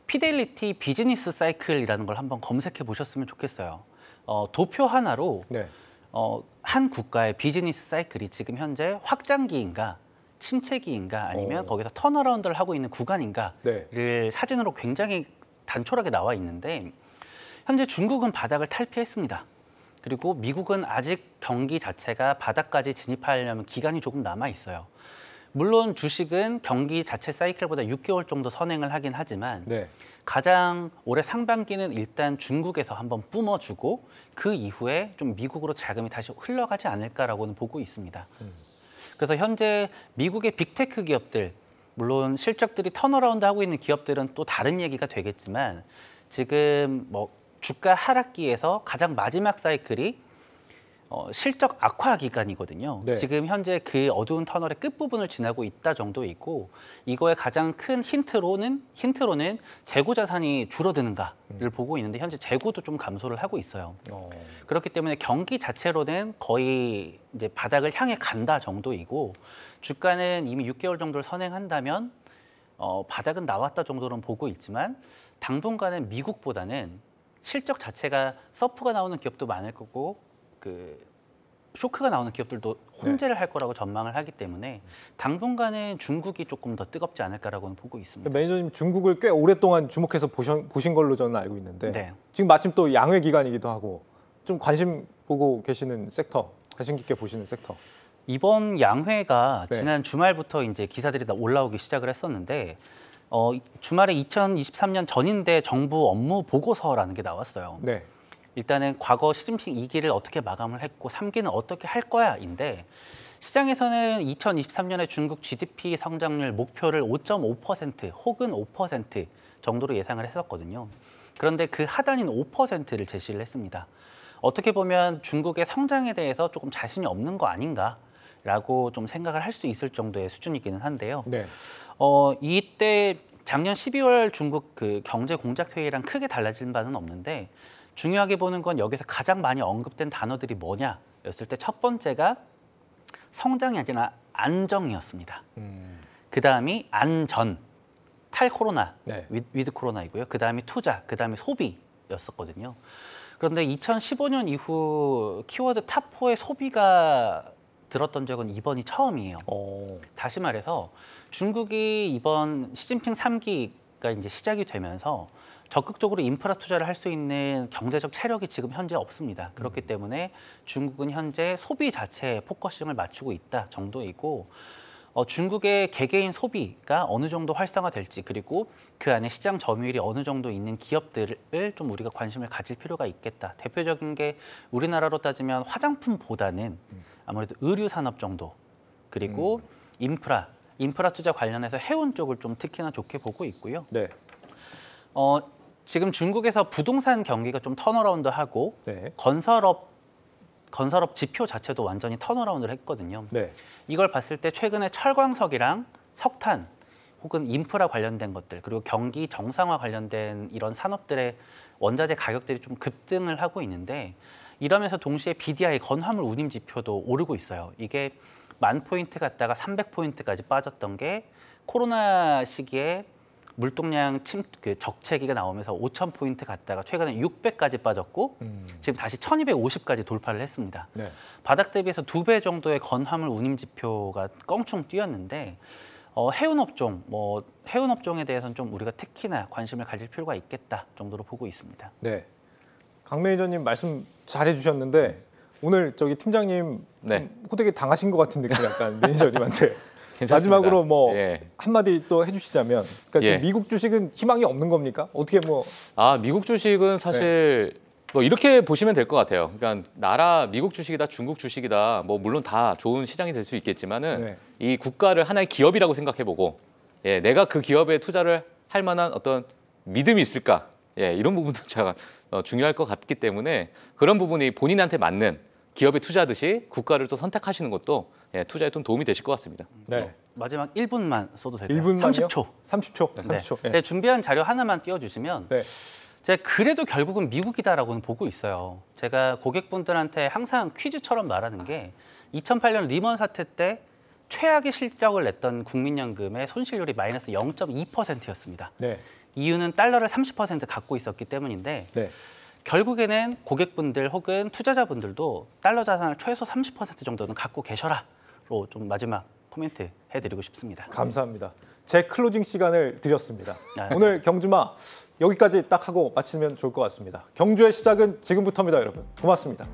Speaker 5: 피델리티 비즈니스 사이클이라는 걸 한번 검색해 보셨으면 좋겠어요. 어, 도표 하나로 네. 어, 한 국가의 비즈니스 사이클이 지금 현재 확장기인가 침체기인가 아니면 오. 어. 거기서 턴어라운드를 하고 있는 구간인가를 네. 사진으로 굉장히 단촐하게 나와 있는데 현재 중국은 바닥을 탈피했습니다. 그리고 미국은 아직 경기 자체가 바닥까지 진입하려면 기간이 조금 남아 있어요. 물론 주식은 경기 자체 사이클보다 6개월 정도 선행을 하긴 하지만 네. 가장 올해 상반기는 일단 중국에서 한번 뿜어주고 그 이후에 좀 미국으로 자금이 다시 흘러가지 않을까라고는 보고 있습니다. 음. 그래서 현재 미국의 빅테크 기업들 물론 실적들이 턴어라운드 하고 있는 기업들은 또 다른 얘기가 되겠지만 지금 뭐 주가 하락기에서 가장 마지막 사이클이 어, 실적 악화 기간이거든요. 네. 지금 현재 그 어두운 터널의 끝부분을 지나고 있다 정도이고 이거의 가장 큰 힌트로는 힌트로는 재고 자산이 줄어드는가를 음. 보고 있는데 현재 재고도 좀 감소를 하고 있어요. 어. 그렇기 때문에 경기 자체로는 거의 이제 바닥을 향해 간다 정도이고 주가는 이미 6개월 정도를 선행한다면 어, 바닥은 나왔다 정도는 보고 있지만 당분간은 미국보다는 실적 자체가 서프가 나오는 기업도 많을 거고 그 쇼크가 나오는 기업들도 혼재를 네. 할 거라고 전망을 하기 때문에 당분간은 중국이 조금 더 뜨겁지 않을까라고는 보고 있습니다.
Speaker 1: 매니저님 중국을 꽤 오랫동안 주목해서 보신, 보신 걸로 저는 알고 있는데 네.
Speaker 5: 지금 마침 또 양회 기간이기도 하고 좀 관심 보고 계시는 섹터, 관심 깊게 보시는 섹터. 이번 양회가 네. 지난 주말부터 이제 기사들이 다 올라오기 시작을 했었는데 어, 주말에 2023년 전인대 정부 업무 보고서라는 게 나왔어요. 네. 일단은 과거 시진핑 2기를 어떻게 마감을 했고 3기는 어떻게 할 거야인데 시장에서는 2023년에 중국 GDP 성장률 목표를 5.5% 혹은 5% 정도로 예상을 했었거든요. 그런데 그 하단인 5%를 제시를 했습니다. 어떻게 보면 중국의 성장에 대해서 조금 자신이 없는 거 아닌가라고 좀 생각을 할 수 있을 정도의 수준이기는 한데요. 네. 어, 이때 작년 12월 중국 그 경제 공작 회의랑 크게 달라진 바는 없는데 중요하게 보는 건 여기서 가장 많이 언급된 단어들이 뭐냐였을 때 첫 번째가 성장이 아니라 안정이었습니다. 음. 그 다음이 안전, 탈 코로나, 네. 위드, 위드 코로나이고요. 그 다음이 투자, 그 다음에 소비였었거든요. 그런데 2015년 이후 키워드 탑4의 소비가 들었던 적은 이번이 처음이에요. 오. 어. 다시 말해서 중국이 이번 시진핑 3기가 이제 시작이 되면서 적극적으로 인프라 투자를 할 수 있는 경제적 체력이 지금 현재 없습니다. 그렇기 음. 때문에 중국은 현재 소비 자체에 포커싱을 맞추고 있다 정도이고 어, 중국의 개개인 소비가 어느 정도 활성화될지 그리고 그 안에 시장 점유율이 어느 정도 있는 기업들을 좀 우리가 관심을 가질 필요가 있겠다. 대표적인 게 우리나라로 따지면 화장품보다는 음. 아무래도 의류 산업 정도 그리고 음. 인프라 인프라 투자 관련해서 해운 쪽을 좀 특히나 좋게 보고 있고요. 네. 어, 지금 중국에서 부동산 경기가 좀 턴어라운드하고 네. 건설업 건설업 지표 자체도 완전히 턴어라운드를 했거든요. 네. 이걸 봤을 때 최근에 철광석이랑 석탄 혹은 인프라 관련된 것들 그리고 경기 정상화 관련된 이런 산업들의 원자재 가격들이 좀 급등을 하고 있는데 이러면서 동시에 BDI 건화물 운임 지표도 오르고 있어요. 이게 만 포인트 갔다가 300포인트까지 빠졌던 게 코로나 시기에 물동량 침, 그 적체기가 나오면서 5천 포인트 갔다가 최근에 600까지 빠졌고 음. 지금 다시 1250까지 돌파를 했습니다. 네. 바닥 대비해서 두 배 정도의 건화물 운임 지표가 껑충 뛰었는데 어, 해운업종, 뭐 해운업종에 대해서는 좀 우리가 특히나 관심을 가질 필요가 있겠다 정도로 보고 있습니다.
Speaker 1: 네, 강 매니저님 말씀 잘 해주셨는데 오늘 저기 팀장님 네. 호되게 당하신 것 같은 느낌 약간 매니저님한테 마지막으로 뭐 예. 한마디 또 해주시자면 그러니까 예. 지금 미국 주식은 희망이 없는 겁니까? 어떻게 뭐? 아 미국 주식은
Speaker 4: 사실 네. 뭐 이렇게 보시면 될 것 같아요. 그러니까 나라 미국 주식이다 중국 주식이다 뭐 물론 다 좋은 시장이 될 수 있겠지만은 네. 이 국가를 하나의 기업이라고 생각해보고 예, 내가 그 기업에 투자를 할 만한 어떤 믿음이 있을까? 예, 이런 부분도 제가 어, 중요할 것 같기 때문에 그런 부분이 본인한테 맞는 기업에 투자하듯이 국가를 또 선택하시는 것도 예, 투자에 좀 도움이 되실 것 같습니다.
Speaker 5: 네. 네. 마지막 1분만 써도 될까요? 1분만요? 30초. 30초. 30초. 네. 네. 준비한 자료 하나만 띄워주시면 네. 제가 그래도 결국은 미국이다라고는 보고 있어요. 제가 고객분들한테 항상 퀴즈처럼 말하는 게 2008년 리먼 사태 때 최악의 실적을 냈던 국민연금의 손실률이 마이너스 0.2%였습니다. 네. 이유는 달러를 30% 갖고 있었기 때문인데 네. 결국에는 고객분들 혹은 투자자분들도 달러 자산을 최소 30% 정도는 갖고 계셔라로 좀 마지막 코멘트 해드리고 싶습니다. 네. 감사합니다.
Speaker 1: 제 클로징 시간을 드렸습니다. 아, 네. 오늘 경주마 여기까지 딱 하고 마치면 좋을 것 같습니다. 경주의 시작은 지금부터입니다, 여러분. 고맙습니다.